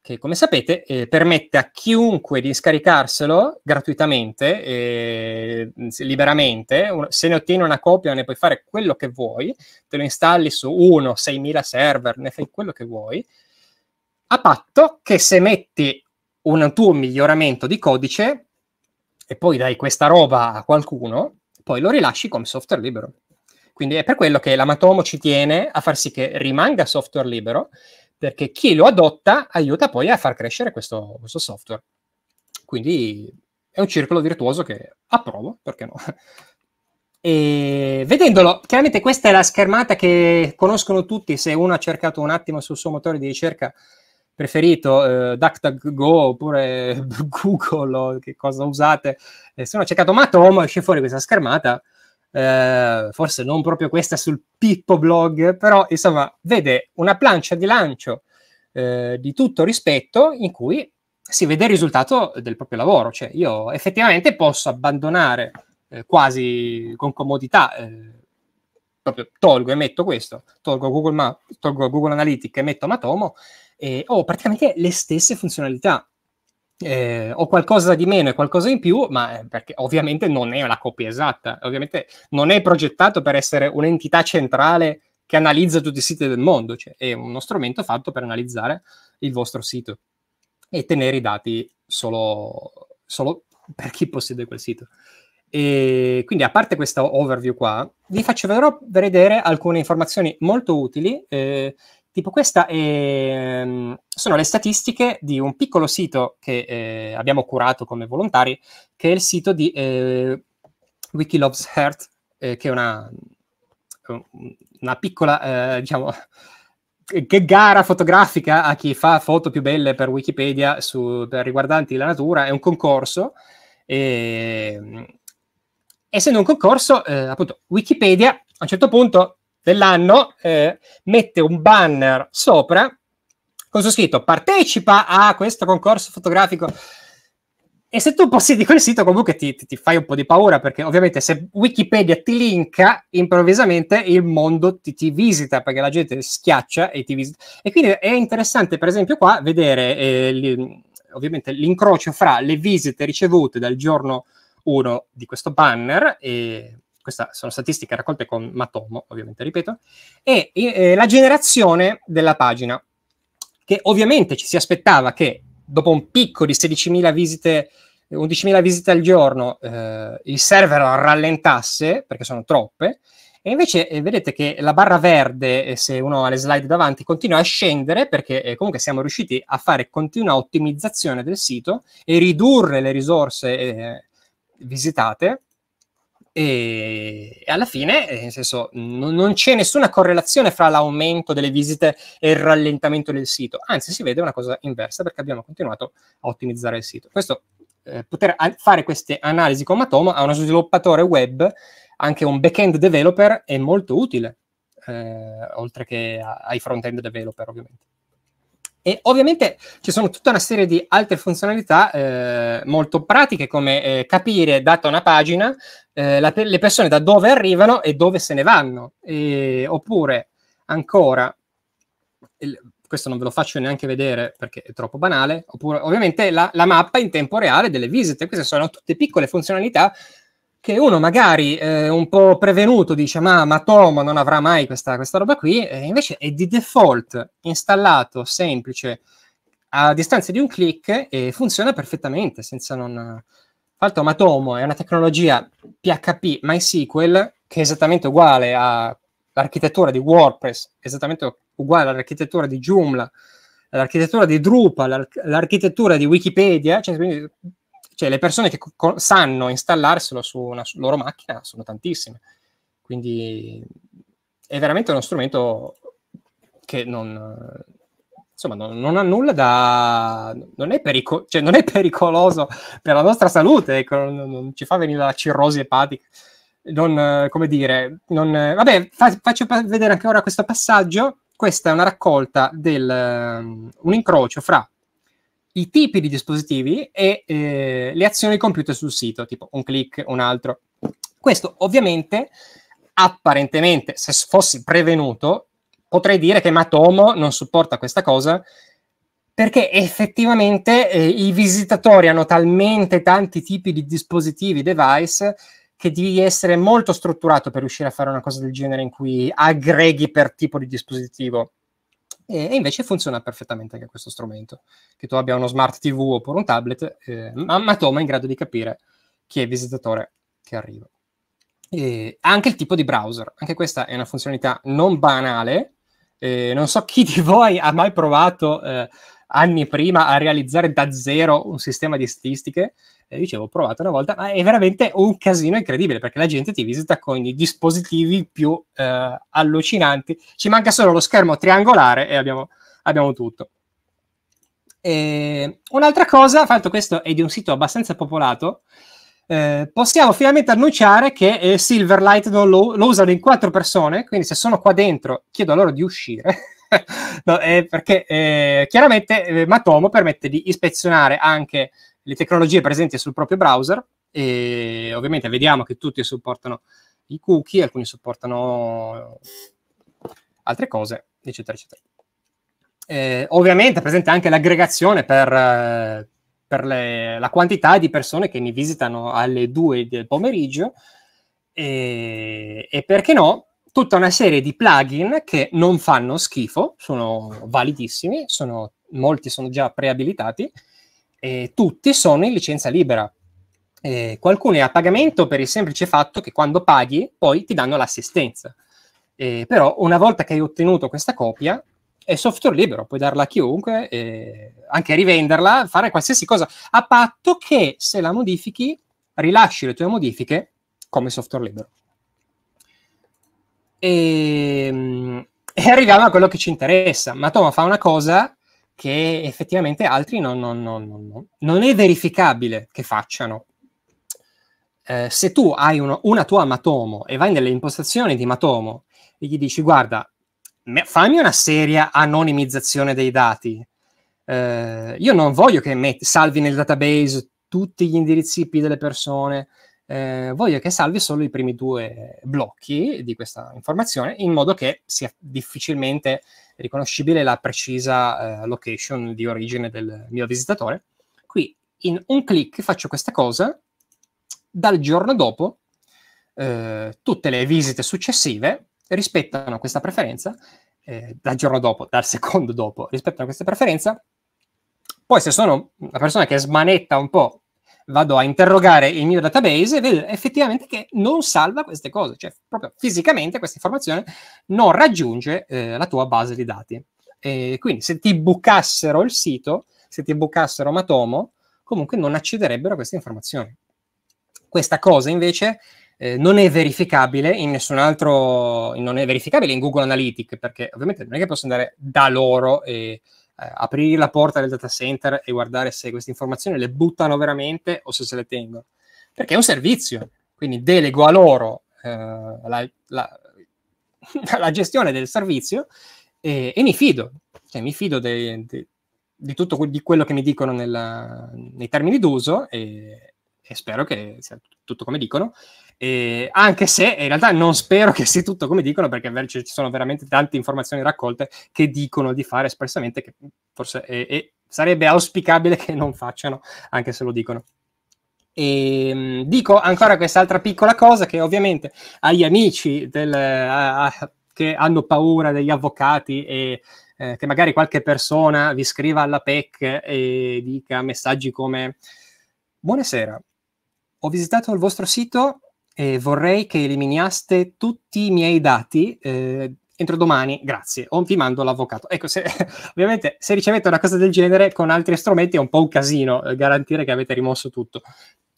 che come sapete eh, permette a chiunque di scaricarselo gratuitamente, eh, liberamente, se ne ottiene una copia ne puoi fare quello che vuoi, te lo installi su uno, 6.000 server, ne fai quello che vuoi, a patto che se metti un tuo miglioramento di codice e poi dai questa roba a qualcuno, poi lo rilasci come software libero. Quindi è per quello che l'Amatomo ci tiene a far sì che rimanga software libero, perché chi lo adotta aiuta poi a far crescere questo, questo software. Quindi è un circolo virtuoso che approvo, perché no? E vedendolo, chiaramente questa è la schermata che conoscono tutti, se uno ha cercato un attimo sul suo motore di ricerca preferito, eh, DuckDuckGo oppure Google o che cosa usate, eh, sono cercato Matomo, esce fuori questa schermata, eh, forse non proprio questa sul Pippo Blog, però insomma vede una plancia di lancio eh, di tutto rispetto in cui si vede il risultato del proprio lavoro, cioè io effettivamente posso abbandonare eh, quasi con comodità, eh, proprio tolgo e metto questo, tolgo Google, Ma- tolgo Google Analytics e metto Matomo e ho oh, praticamente le stesse funzionalità. Eh, ho qualcosa di meno e qualcosa in più, ma eh, perché ovviamente non è la coppia esatta, ovviamente non è progettato per essere un'entità centrale che analizza tutti i siti del mondo, cioè è uno strumento fatto per analizzare il vostro sito e tenere i dati solo, solo per chi possiede quel sito. E quindi a parte questa overview qua, vi faccio vedere alcune informazioni molto utili eh, Tipo queste eh, sono le statistiche di un piccolo sito che eh, abbiamo curato come volontari, che è il sito di eh, Wikiloves Heart, eh, che è una, una piccola, eh, diciamo, che gara fotografica a chi fa foto più belle per Wikipedia su, per riguardanti la natura, è un concorso. Ehm, e, essendo un concorso, eh, appunto, Wikipedia a un certo punto dell'anno, eh, mette un banner sopra con su scritto partecipa a questo concorso fotografico. E se tu possiedi quel sito, comunque ti, ti, fai un po' di paura, perché ovviamente se Wikipedia ti linka, improvvisamente il mondo ti, ti visita, perché la gente schiaccia e ti visita. E quindi è interessante, per esempio, qua vedere eh, li, ovviamente l'incrocio fra le visite ricevute dal giorno 1 di questo banner e queste sono statistiche raccolte con Matomo, ovviamente, ripeto, e eh, la generazione della pagina, che ovviamente ci si aspettava che dopo un picco di 16.000 visite, 11.000 visite al giorno, eh, il server rallentasse, perché sono troppe, e invece eh, vedete che la barra verde, eh, se uno ha le slide davanti, continua a scendere perché eh, comunque siamo riusciti a fare continua ottimizzazione del sito e ridurre le risorse eh, visitate e, e alla fine, eh, nel senso, non, non c'è nessuna correlazione fra l'aumento delle visite e il rallentamento del sito, anzi si vede una cosa inversa perché abbiamo continuato a ottimizzare il sito. Questo, eh, poter a- fare queste analisi con Matomo a uno sviluppatore web, anche un back-end developer, è molto utile, eh, oltre che a- ai front-end developer ovviamente. E ovviamente ci sono tutta una serie di altre funzionalità eh, molto pratiche, come eh, capire, data una pagina, eh, la, le persone da dove arrivano e dove se ne vanno. E, oppure, ancora, il, questo non ve lo faccio neanche vedere perché è troppo banale, oppure ovviamente la, la mappa in tempo reale delle visite. Queste sono tutte piccole funzionalità che uno magari eh, un po' prevenuto dice ma, ma Tom non avrà mai questa, questa roba qui, e invece è di default installato, semplice, a distanza di un clic e funziona perfettamente senza non... Falto Matomo è una tecnologia PHP MySQL che è esattamente uguale all'architettura di WordPress, esattamente uguale all'architettura di Joomla, all'architettura di Drupal, all'architettura di Wikipedia, cioè, quindi cioè le persone che co- sanno installarselo su una su loro macchina sono tantissime. Quindi è veramente uno strumento che non... Insomma, non, non ha nulla da... Non è, perico- cioè, non è, pericoloso per la nostra salute, ecco, non, non ci fa venire la cirrosi epatica non, come dire, non, vabbè, fa, faccio vedere anche ora questo passaggio. Questa è una raccolta del um, un incrocio fra i tipi di dispositivi e eh, le azioni compiute sul sito, tipo un click, un altro. Questo ovviamente, apparentemente, se fossi prevenuto, potrei dire che Matomo non supporta questa cosa perché effettivamente eh, i visitatori hanno talmente tanti tipi di dispositivi, device, che devi essere molto strutturato per riuscire a fare una cosa del genere in cui aggreghi per tipo di dispositivo. E, e, invece funziona perfettamente anche questo strumento, che tu abbia uno smart TV oppure un tablet, eh, ma, ma Toma è in grado di capire chi è il visitatore che arriva. E anche il tipo di browser, anche questa è una funzionalità non banale. Eh, non so chi di voi ha mai provato eh, anni prima a realizzare da zero un sistema di statistiche, eh, dicevo, ho provato una volta, ma è veramente un casino incredibile perché la gente ti visita con i dispositivi più eh, allucinanti. Ci manca solo lo schermo triangolare e abbiamo, abbiamo tutto. E un'altra cosa, fatto questo è di un sito abbastanza popolato, eh, possiamo finalmente annunciare che eh, Silverlight lo, lo, usano in quattro persone, quindi se sono qua dentro chiedo a loro di uscire, no, eh, perché eh, chiaramente eh, Matomo permette di ispezionare anche le tecnologie presenti sul proprio browser e ovviamente vediamo che tutti supportano i cookie, alcuni supportano altre cose, eccetera, eccetera. Eh, ovviamente è presente anche l'aggregazione per, eh, per le, la quantità di persone che mi visitano alle 2 del pomeriggio e, e, perché no, tutta una serie di plugin che non fanno schifo, sono validissimi, sono, molti sono già preabilitati, eh, tutti sono in licenza libera. Eh, qualcuno è a pagamento per il semplice fatto che quando paghi poi ti danno l'assistenza. Eh, però una volta che hai ottenuto questa copia è software libero, puoi darla a chiunque, eh, anche rivenderla, fare qualsiasi cosa, a patto che se la modifichi rilasci le tue modifiche come software libero. E, ehm, e arriviamo a quello che ci interessa. Ma Toma fa una cosa che effettivamente altri non, non, non, non è verificabile che facciano. Eh, se tu hai uno, una tua Matomo e vai nelle impostazioni di Matomo e gli dici guarda, fammi una seria anonimizzazione dei dati, eh, io non voglio che metti, salvi nel database tutti gli indirizzi IP delle persone, eh, voglio che salvi solo i primi due blocchi di questa informazione in modo che sia difficilmente riconoscibile la precisa eh, location di origine del mio visitatore. Qui in un clic faccio questa cosa, dal giorno dopo eh, tutte le visite successive rispettano questa preferenza, eh, dal giorno dopo, dal secondo dopo rispettano questa preferenza, poi se sono una persona che smanetta un po' vado a interrogare il mio database e vedo effettivamente che non salva queste cose, cioè proprio fisicamente questa informazione non raggiunge eh, la tua base di dati. E quindi se ti bucassero il sito, se ti bucassero Matomo, comunque non accederebbero a queste informazioni. Questa cosa invece eh, non è verificabile in nessun altro, non è verificabile in Google Analytics, perché ovviamente non è che posso andare da loro e eh, aprire la porta del data center e guardare se queste informazioni le buttano veramente o se se le tengono. Perché è un servizio, quindi delego a loro eh, la, la, la, gestione del servizio e, e mi fido, cioè, mi fido dei, dei, di tutto que- di quello che mi dicono nella, nei termini d'uso e, e spero che sia tutto come dicono e anche se in realtà non spero che sia tutto come dicono, perché ci sono veramente tante informazioni raccolte che dicono di fare espressamente, che forse è, è, sarebbe auspicabile che non facciano, anche se lo dicono. E ehm, dico ancora quest'altra piccola cosa che ovviamente agli amici del, a, a, che hanno paura degli avvocati e eh, che magari qualche persona vi scriva alla PEC e dica messaggi come Buonasera, ho visitato il vostro sito eh, vorrei che eliminaste tutti i miei dati eh, entro domani, grazie, o vi mando l'avvocato. Ecco, se, ovviamente se ricevete una cosa del genere con altri strumenti è un po' un casino eh, garantire che avete rimosso tutto.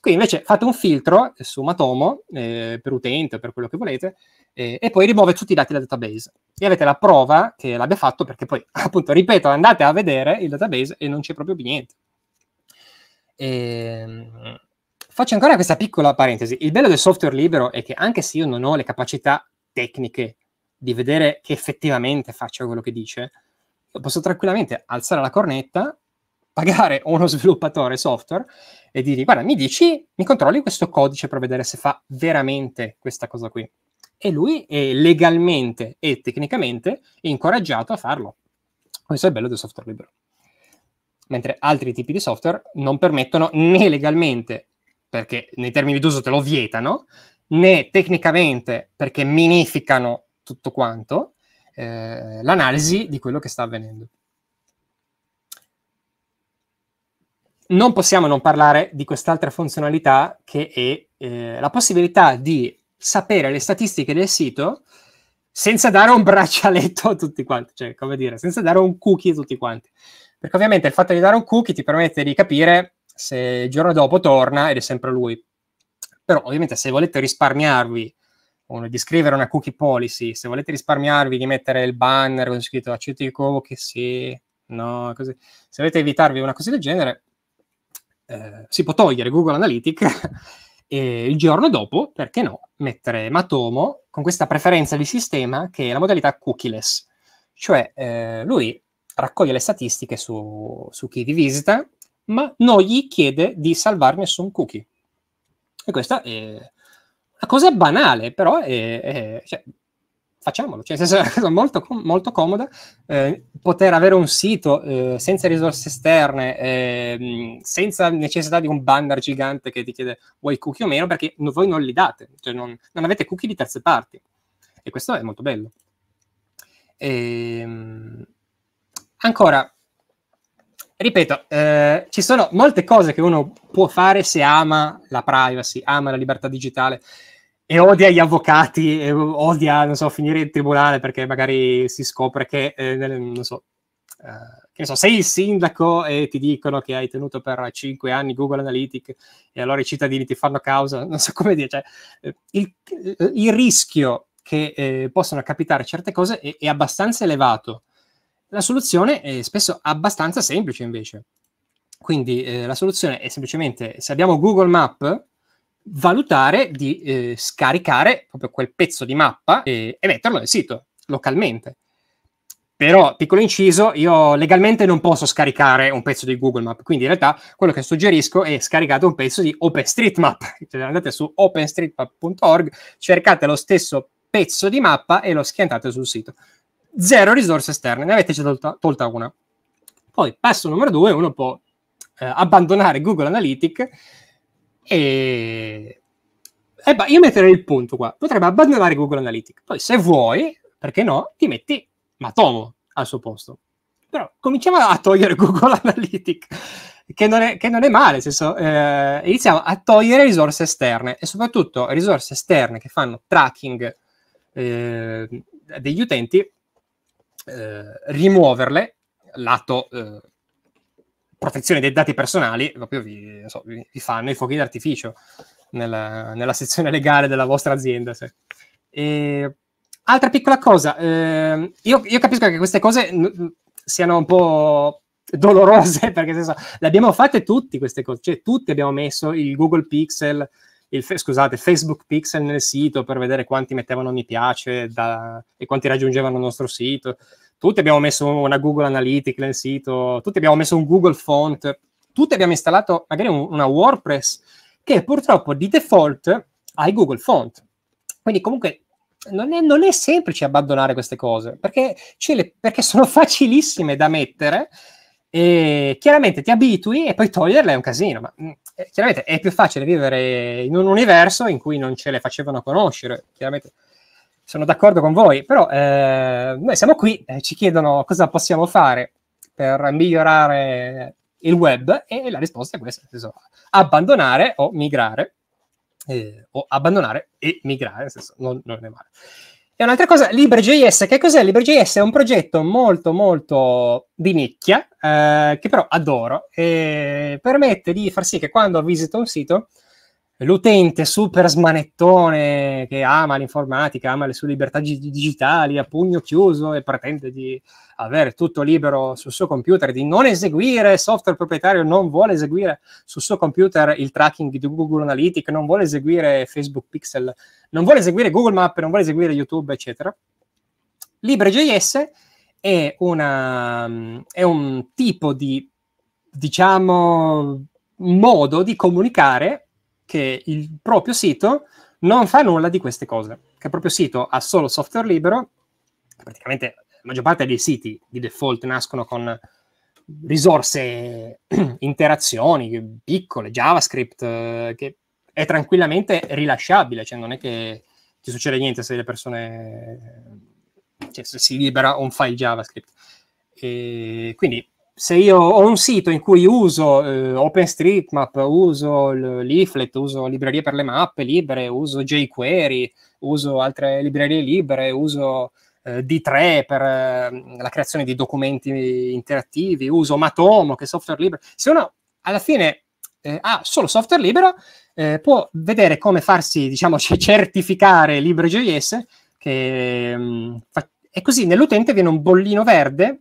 Qui invece fate un filtro su Matomo, eh, per utente, per quello che volete, eh, e poi rimuove tutti i dati dal database. E avete la prova che l'abbia fatto, perché poi, appunto, ripeto, andate a vedere il database e non c'è proprio più niente. Ehm... Faccio ancora questa piccola parentesi. Il bello del software libero è che anche se io non ho le capacità tecniche di vedere che effettivamente faccia quello che dice, posso tranquillamente alzare la cornetta, pagare uno sviluppatore software e dirgli guarda, mi dici, mi controlli questo codice per vedere se fa veramente questa cosa qui. E lui è legalmente e tecnicamente incoraggiato a farlo. Questo è il bello del software libero. Mentre altri tipi di software non permettono né legalmente perché nei termini d'uso te lo vietano, né tecnicamente perché minificano tutto quanto eh, l'analisi di quello che sta avvenendo. Non possiamo non parlare di quest'altra funzionalità che è eh, la possibilità di sapere le statistiche del sito senza dare un braccialetto a tutti quanti, cioè come dire, senza dare un cookie a tutti quanti. Perché ovviamente il fatto di dare un cookie ti permette di capire se il giorno dopo torna ed è sempre lui. Però ovviamente se volete risparmiarvi di scrivere una cookie policy, se volete risparmiarvi di mettere il banner con scritto accetto i cookie, sì, no, così. se volete evitarvi una cosa del genere, eh, si può togliere Google Analytics e il giorno dopo, perché no, mettere Matomo con questa preferenza di sistema che è la modalità cookie-less. cioè eh, lui raccoglie le statistiche su, su chi vi visita, ma non gli chiede di salvare nessun cookie. E questa è una cosa banale, però è, è, cioè, facciamolo, cioè, è una cosa molto, molto comoda eh, poter avere un sito eh, senza risorse esterne, eh, senza necessità di un banner gigante che ti chiede vuoi cookie o meno, perché voi non li date, cioè non, non, avete cookie di terze parti. E questo è molto bello. E, ehm, ancora, ripeto, eh, ci sono molte cose che uno può fare se ama la privacy, ama la libertà digitale e odia gli avvocati, e odia, non so, finire in tribunale perché magari si scopre che, eh, non so, eh, che so, sei il sindaco e ti dicono che hai tenuto per 5 anni Google Analytics e allora i cittadini ti fanno causa, non so come dire, cioè, eh, il, il rischio che eh, possono capitare certe cose è, è abbastanza elevato la soluzione è spesso abbastanza semplice invece. Quindi eh, la soluzione è semplicemente, se abbiamo Google Map, valutare di eh, scaricare proprio quel pezzo di mappa e, e metterlo nel sito localmente. Però, piccolo inciso, io legalmente non posso scaricare un pezzo di Google Map, quindi in realtà quello che suggerisco è scaricate un pezzo di OpenStreetMap. Cioè, andate su openstreetmap.org, cercate lo stesso pezzo di mappa e lo schiantate sul sito zero risorse esterne, ne avete già tolta, tolta una. Poi, passo numero due, uno può eh, abbandonare Google Analytics e... Eh, bah, io metterei il punto qua. Potrebbe abbandonare Google Analytics. Poi, se vuoi, perché no, ti metti Matomo al suo posto. Però cominciamo a togliere Google Analytics. Che non, è, che non è, male, senso, eh, iniziamo a togliere risorse esterne e soprattutto risorse esterne che fanno tracking eh, degli utenti eh, rimuoverle, lato eh, protezione dei dati personali, proprio vi, so, vi, vi fanno i fuochi d'artificio nella, nella, sezione legale della vostra azienda. Se. E, altra piccola cosa, eh, io, io, capisco che queste cose n- siano un po' dolorose, perché senso, le abbiamo fatte tutti queste cose, cioè tutti abbiamo messo il Google Pixel, il, scusate, Facebook Pixel nel sito per vedere quanti mettevano mi piace da, e quanti raggiungevano il nostro sito. Tutti abbiamo messo una Google Analytics nel sito, tutti abbiamo messo un Google Font, tutti abbiamo installato magari un, una WordPress che purtroppo di default ha i Google Font. Quindi comunque non è, non è semplice abbandonare queste cose perché, le, perché sono facilissime da mettere e chiaramente ti abitui e poi toglierle è un casino. Ma mm, eh, chiaramente è più facile vivere in un universo in cui non ce le facevano conoscere, chiaramente sono d'accordo con voi, però eh, noi siamo qui, eh, ci chiedono cosa possiamo fare per migliorare il web e la risposta è questa, senso, abbandonare o migrare, eh, o abbandonare e migrare, nel senso non, non è male. E un'altra cosa, LibreJS, che cos'è? LibreJS è un progetto molto molto di nicchia, eh, che però adoro, e permette di far sì che quando visito un sito, l'utente super smanettone che ama l'informatica, ama le sue libertà digitali a pugno chiuso e pretende di avere tutto libero sul suo computer, di non eseguire software proprietario, non vuole eseguire sul suo computer il tracking di Google Analytics, non vuole eseguire Facebook Pixel, non vuole eseguire Google Maps, non vuole eseguire YouTube, eccetera. LibreJS è, una, è un tipo di, diciamo, modo di comunicare che il proprio sito non fa nulla di queste cose, che il proprio sito ha solo software libero, praticamente la maggior parte dei siti di default nascono con risorse, interazioni piccole, JavaScript, eh, che è tranquillamente rilasciabile, cioè non è che ti succede niente se le persone, cioè se si libera un file JavaScript. E quindi se io ho un sito in cui uso eh, OpenStreetMap, uso Leaflet, uso librerie per le mappe libere, uso jQuery, uso altre librerie libere, uso eh, D3 per eh, la creazione di documenti interattivi, uso Matomo che è software libero, se uno alla fine eh, ha solo software libero, eh, può vedere come farsi, diciamo, certificare LibreJS, che, mh, mm, fa- e così nell'utente viene un bollino verde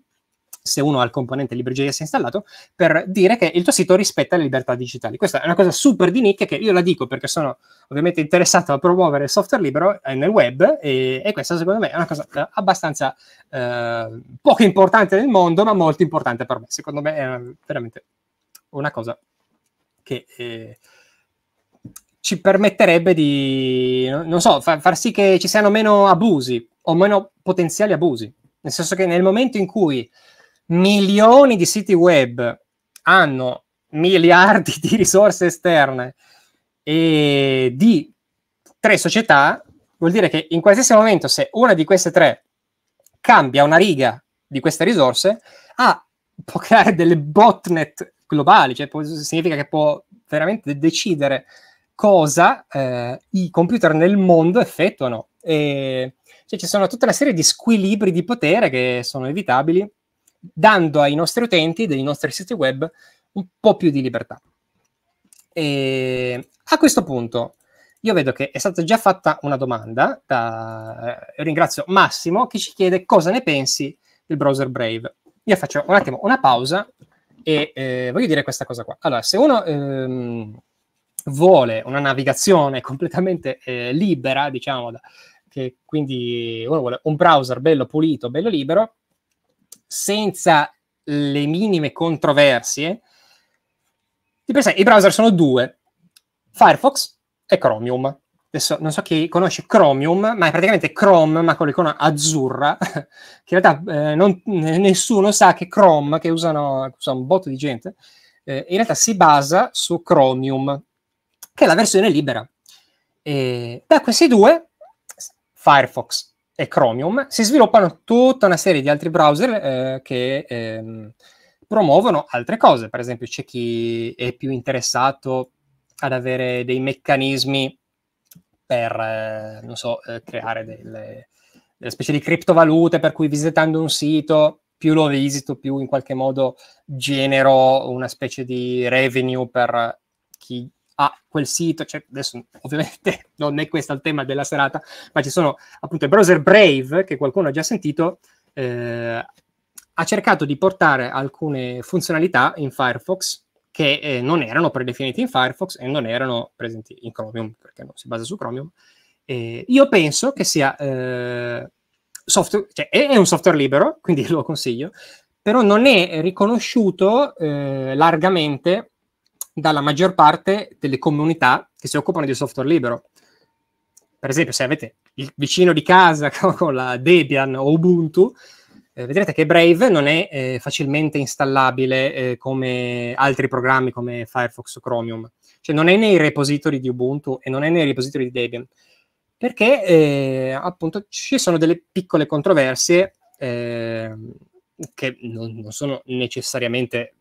se uno ha il componente LibreJS installato, per dire che il tuo sito rispetta le libertà digitali. Questa è una cosa super di nicchia che io la dico perché sono ovviamente interessato a promuovere il software libero eh, nel web e, e, questa secondo me è una cosa eh, abbastanza eh, poco importante nel mondo, ma molto importante per me. Secondo me è eh, veramente una cosa che... Eh, ci permetterebbe di, non so, far, far sì che ci siano meno abusi o meno potenziali abusi. Nel senso che nel momento in cui milioni di siti web hanno miliardi di risorse esterne e di tre società, vuol dire che in qualsiasi momento se una di queste tre cambia una riga di queste risorse, ah, può creare delle botnet globali, cioè può, significa che può veramente decidere cosa eh, i computer nel mondo effettuano. E, cioè, ci sono tutta una serie di squilibri di potere che sono evitabili dando ai nostri utenti dei nostri siti web un po' più di libertà. E a questo punto io vedo che è stata già fatta una domanda, da, eh, ringrazio Massimo, che ci chiede cosa ne pensi del browser Brave. Io faccio un attimo una pausa e eh, voglio dire questa cosa qua. Allora, se uno ehm, vuole una navigazione completamente eh, libera, diciamo, da, che quindi uno vuole un browser bello pulito, bello libero, senza le minime controversie, di per sé i browser sono due, Firefox e Chromium. Adesso non so chi conosce Chromium, ma è praticamente Chrome, ma con l'icona azzurra, che in realtà eh, non, nessuno sa che Chrome, che usano, usa un botto di gente, eh, in realtà si basa su Chromium, che è la versione libera. E da questi due, Firefox e Chromium, si sviluppano tutta una serie di altri browser eh, che ehm, promuovono altre cose. Per esempio, c'è chi è più interessato ad avere dei meccanismi per, eh, non so, eh, creare delle, delle, specie di criptovalute per cui visitando un sito, più lo visito, più in qualche modo genero una specie di revenue per chi a quel sito, cioè, adesso ovviamente non è questo il tema della serata, ma ci sono appunto il browser Brave, che qualcuno ha già sentito, eh, ha cercato di portare alcune funzionalità in Firefox che eh, non erano predefinite in Firefox e non erano presenti in Chromium, perché non si basa su Chromium. Eh, io penso che sia eh, software, cioè, è, è un software libero, quindi lo consiglio, però non è riconosciuto eh, largamente dalla maggior parte delle comunità che si occupano di software libero. Per esempio, se avete il vicino di casa con la Debian o Ubuntu, eh, vedrete che Brave non è eh, facilmente installabile eh, come altri programmi come Firefox o Chromium. Cioè non è nei repository di Ubuntu e non è nei repository di Debian, perché eh, appunto ci sono delle piccole controversie ehm, che non, non sono necessariamente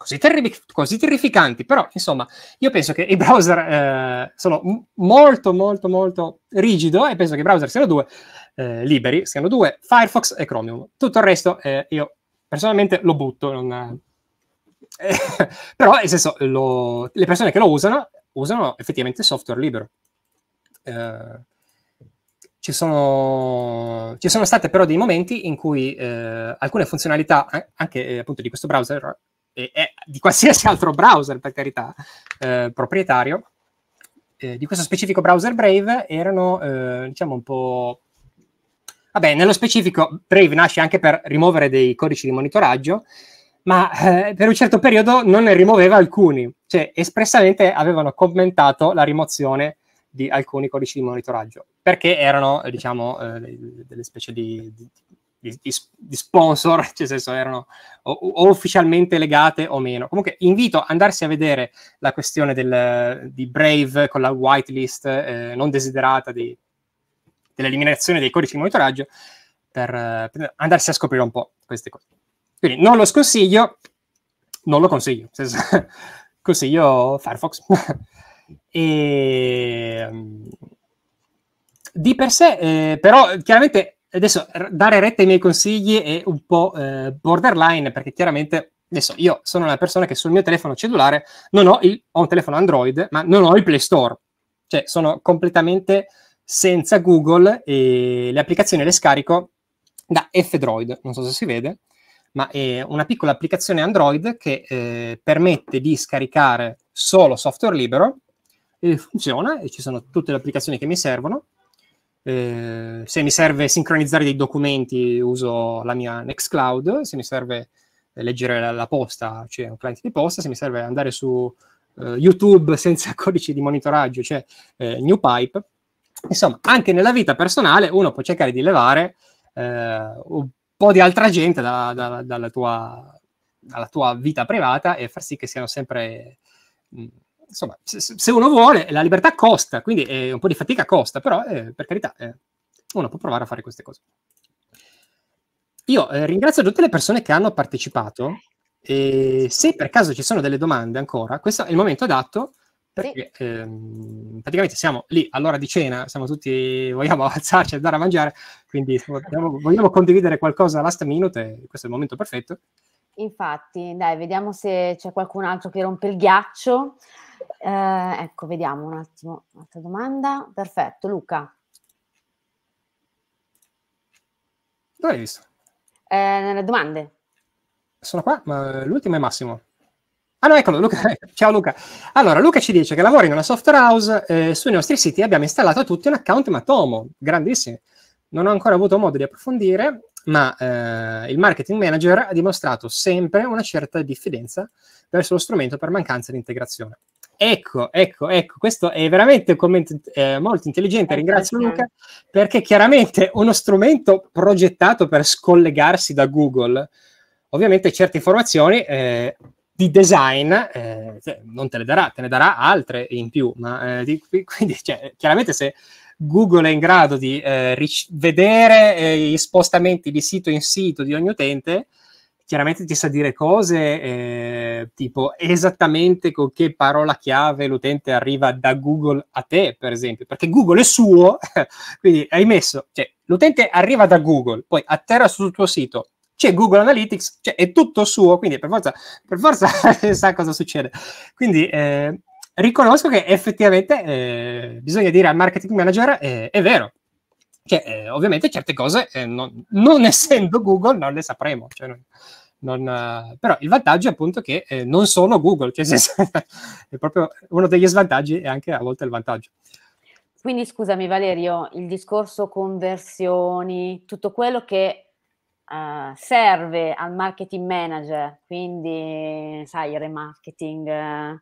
così, terri- così terrificanti, però insomma io penso che i browser eh, sono m- molto molto molto rigido e penso che i browser siano due, eh, liberi siano due, Firefox e Chromium. Tutto il resto eh, io personalmente lo butto, non... Eh, però nel senso lo... le persone che lo usano usano effettivamente software libero. Eh, ci sono, ci sono, stati però dei momenti in cui eh, alcune funzionalità, anche eh, appunto di questo browser, e, e di qualsiasi altro browser, per carità, eh, proprietario, eh, di questo specifico browser Brave erano, eh, diciamo, un po'... Vabbè, nello specifico Brave nasce anche per rimuovere dei codici di monitoraggio, ma eh, per un certo periodo non ne rimuoveva alcuni, cioè espressamente avevano commentato la rimozione di alcuni codici di monitoraggio, perché erano, eh, diciamo, eh, delle specie di, di di, di, di sponsor, cioè nel senso erano o, o, ufficialmente legate o meno. Comunque invito ad andarsi a vedere la questione del, di Brave con la whitelist eh, non desiderata di, dell'eliminazione dei codici di monitoraggio per, per andarsi a scoprire un po' queste cose. Quindi non lo sconsiglio, non lo consiglio, senso, consiglio Firefox. e, ehm, di per sé, eh, però chiaramente adesso dare retta ai miei consigli è un po' eh, borderline perché chiaramente adesso io sono una persona che sul mio telefono cellulare non ho, il, ho un telefono Android ma non ho il Play Store cioè sono completamente senza Google e le applicazioni le scarico da F-Droid non so se si vede ma è una piccola applicazione Android che eh, permette di scaricare solo software libero e funziona e ci sono tutte le applicazioni che mi servono eh, se mi serve sincronizzare dei documenti uso la mia Nextcloud, se mi serve eh, leggere la, la posta c'è cioè un client di posta, se mi serve andare su eh, YouTube senza codice di monitoraggio c'è cioè, eh, NewPipe. Insomma, anche nella vita personale uno può cercare di levare eh, un po' di altra gente da, da, dalla, tua, dalla, tua, vita privata e far sì che siano sempre... Mh, mm, insomma, se, uno vuole, la libertà costa, quindi eh, un po' di fatica costa, però eh, per carità, eh, uno può provare a fare queste cose. Io eh, ringrazio tutte le persone che hanno partecipato. E se per caso ci sono delle domande ancora, questo è il momento adatto perché sì. ehm, praticamente siamo lì all'ora di cena, siamo tutti, vogliamo alzarci e andare a mangiare, quindi vogliamo, vogliamo condividere qualcosa last minute, questo è il momento perfetto. Infatti, dai, vediamo se c'è qualcun altro che rompe il ghiaccio. Eh, ecco, vediamo un attimo, un'altra domanda. Perfetto, Luca. Dove hai visto? Eh, nelle domande. Sono qua, ma l'ultimo è Massimo. Ah no, eccolo, Luca. ciao Luca. Allora, Luca ci dice che lavora in una software house, eh, sui nostri siti abbiamo installato tutti un account Matomo, grandissimi. Non ho ancora avuto modo di approfondire, ma eh, il marketing manager ha dimostrato sempre una certa diffidenza verso lo strumento per mancanza di integrazione. Ecco, ecco, ecco, questo è veramente un commento eh, molto intelligente, ringrazio Luca, perché chiaramente uno strumento progettato per scollegarsi da Google, ovviamente certe informazioni eh, di design eh, cioè, non te le darà, te ne darà altre in più, ma eh, di, quindi cioè, chiaramente se Google è in grado di eh, ric- vedere eh, gli spostamenti di sito in sito di ogni utente, chiaramente ti sa dire cose eh, tipo esattamente con che parola chiave l'utente arriva da Google a te, per esempio, perché Google è suo, quindi hai messo, cioè, l'utente arriva da Google, poi atterra sul tuo sito, c'è Google Analytics, cioè è tutto suo, quindi per forza, per forza sa cosa succede. Quindi eh, riconosco che effettivamente eh, bisogna dire al marketing manager eh, è vero. Che eh, ovviamente certe cose, eh, non, non, essendo Google, non le sapremo. Cioè non, non, eh, però il vantaggio è appunto che eh, non sono Google, cioè è proprio uno degli svantaggi e anche a volte il vantaggio. Quindi scusami Valerio, il discorso conversioni, tutto quello che Uh, serve al marketing manager, quindi sai, remarketing, uh,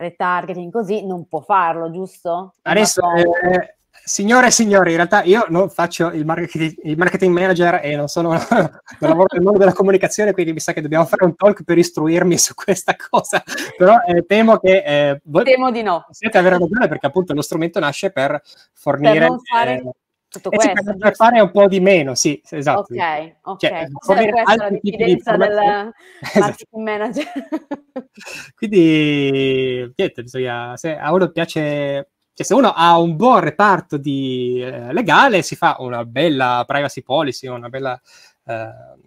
retargeting così non può farlo, giusto? Adesso, eh, eh, signore e signori, in realtà io non faccio il marketing, il marketing manager e non sono non lavoro nel mondo della comunicazione, quindi mi sa che dobbiamo fare un talk per istruirmi su questa cosa. Però eh, temo che eh, voi temo di no. possiate avere ragione perché appunto lo strumento nasce per fornire... Per non fare... Eh, tutto e questo. Per fare un po' di meno, sì, esatto. Ok, cioè, ok. Cioè, cioè, questa è la diffidenza del esatto. marketing manager. Quindi, niente, bisogna, se a uno piace, cioè se uno ha un buon reparto di eh, legale, si fa una bella privacy policy, una bella... Eh,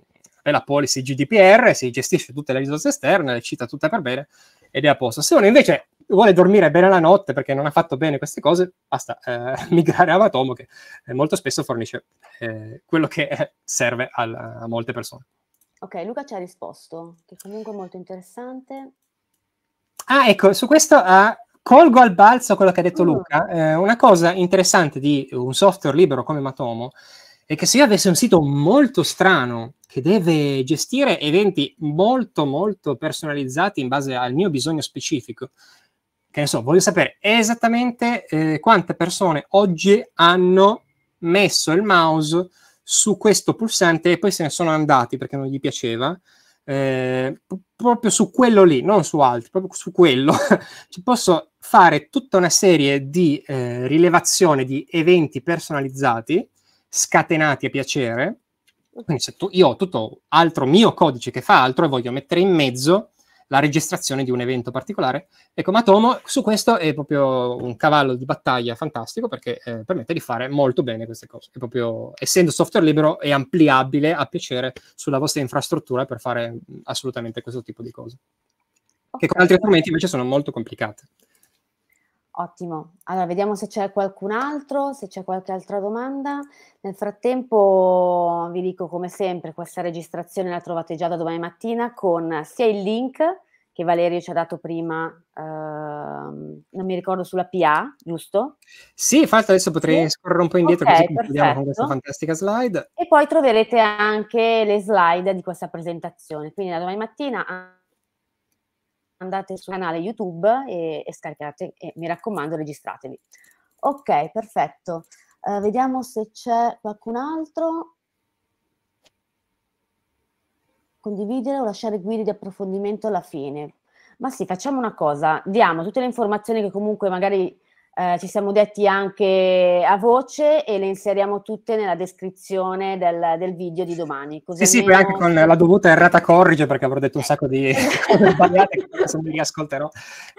bella policy GDPR, si gestisce tutte le risorse esterne, le cita tutte per bene ed è a posto. Se uno invece vuole dormire bene la notte perché non ha fatto bene queste cose, basta eh, migrare a Matomo che eh, molto spesso fornisce eh, quello che eh, serve a, a molte persone. Ok, Luca ci ha risposto, che comunque è molto interessante. Ah, ecco, su questo ah, colgo al balzo quello che ha detto mm. Luca. Eh, una cosa interessante di un software libero come Matomo è che se io avessi un sito molto strano che deve gestire eventi molto molto personalizzati in base al mio bisogno specifico, che ne so, voglio sapere esattamente eh, quante persone oggi hanno messo il mouse su questo pulsante e poi se ne sono andati perché non gli piaceva. Eh, proprio su quello lì, non su altri, proprio su quello, ci posso fare tutta una serie di eh, rilevazione di eventi personalizzati scatenati a piacere. Quindi se tu, io ho tutto altro mio codice che fa altro e voglio mettere in mezzo la registrazione di un evento particolare. Ecco, Matomo su questo è proprio un cavallo di battaglia fantastico perché eh, permette di fare molto bene queste cose. È proprio, essendo software libero, è ampliabile a piacere sulla vostra infrastruttura per fare assolutamente questo tipo di cose. Che con altri strumenti invece sono molto complicate. Ottimo, allora vediamo se c'è qualcun altro, se c'è qualche altra domanda. Nel frattempo vi dico come sempre, questa registrazione la trovate già da domani mattina con sia il link che Valerio ci ha dato prima, ehm, non mi ricordo sulla PA, giusto? Sì, infatti adesso potrei sì. scorrere un po' indietro okay, così concludiamo con questa fantastica slide. E poi troverete anche le slide di questa presentazione, quindi da domani mattina andate sul canale YouTube e, e scaricate, e mi raccomando registratevi. Ok, perfetto. Uh, vediamo se c'è qualcun altro condividere o lasciare guide di approfondimento alla fine. Ma sì, facciamo una cosa, diamo tutte le informazioni che comunque magari eh, ci siamo detti anche a voce e le inseriamo tutte nella descrizione del, del video di domani. Così sì, almeno... sì, poi anche con la dovuta errata corrige perché avrò detto un sacco di eh. cose sbagliate che adesso mi riascolterò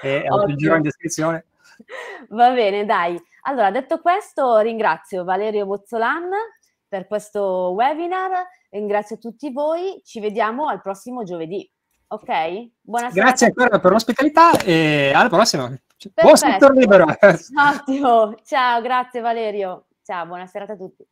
e ho il giro in descrizione. Va bene, dai. Allora, detto questo, ringrazio Valerio Bozzolan per questo webinar. Ringrazio tutti voi, ci vediamo al prossimo giovedì. Ok? Buonasera. Grazie ancora per l'ospitalità e alla prossima. Perfetto. Buon settore libero. Ottimo. Ciao, grazie Valerio. Ciao, buona serata a tutti.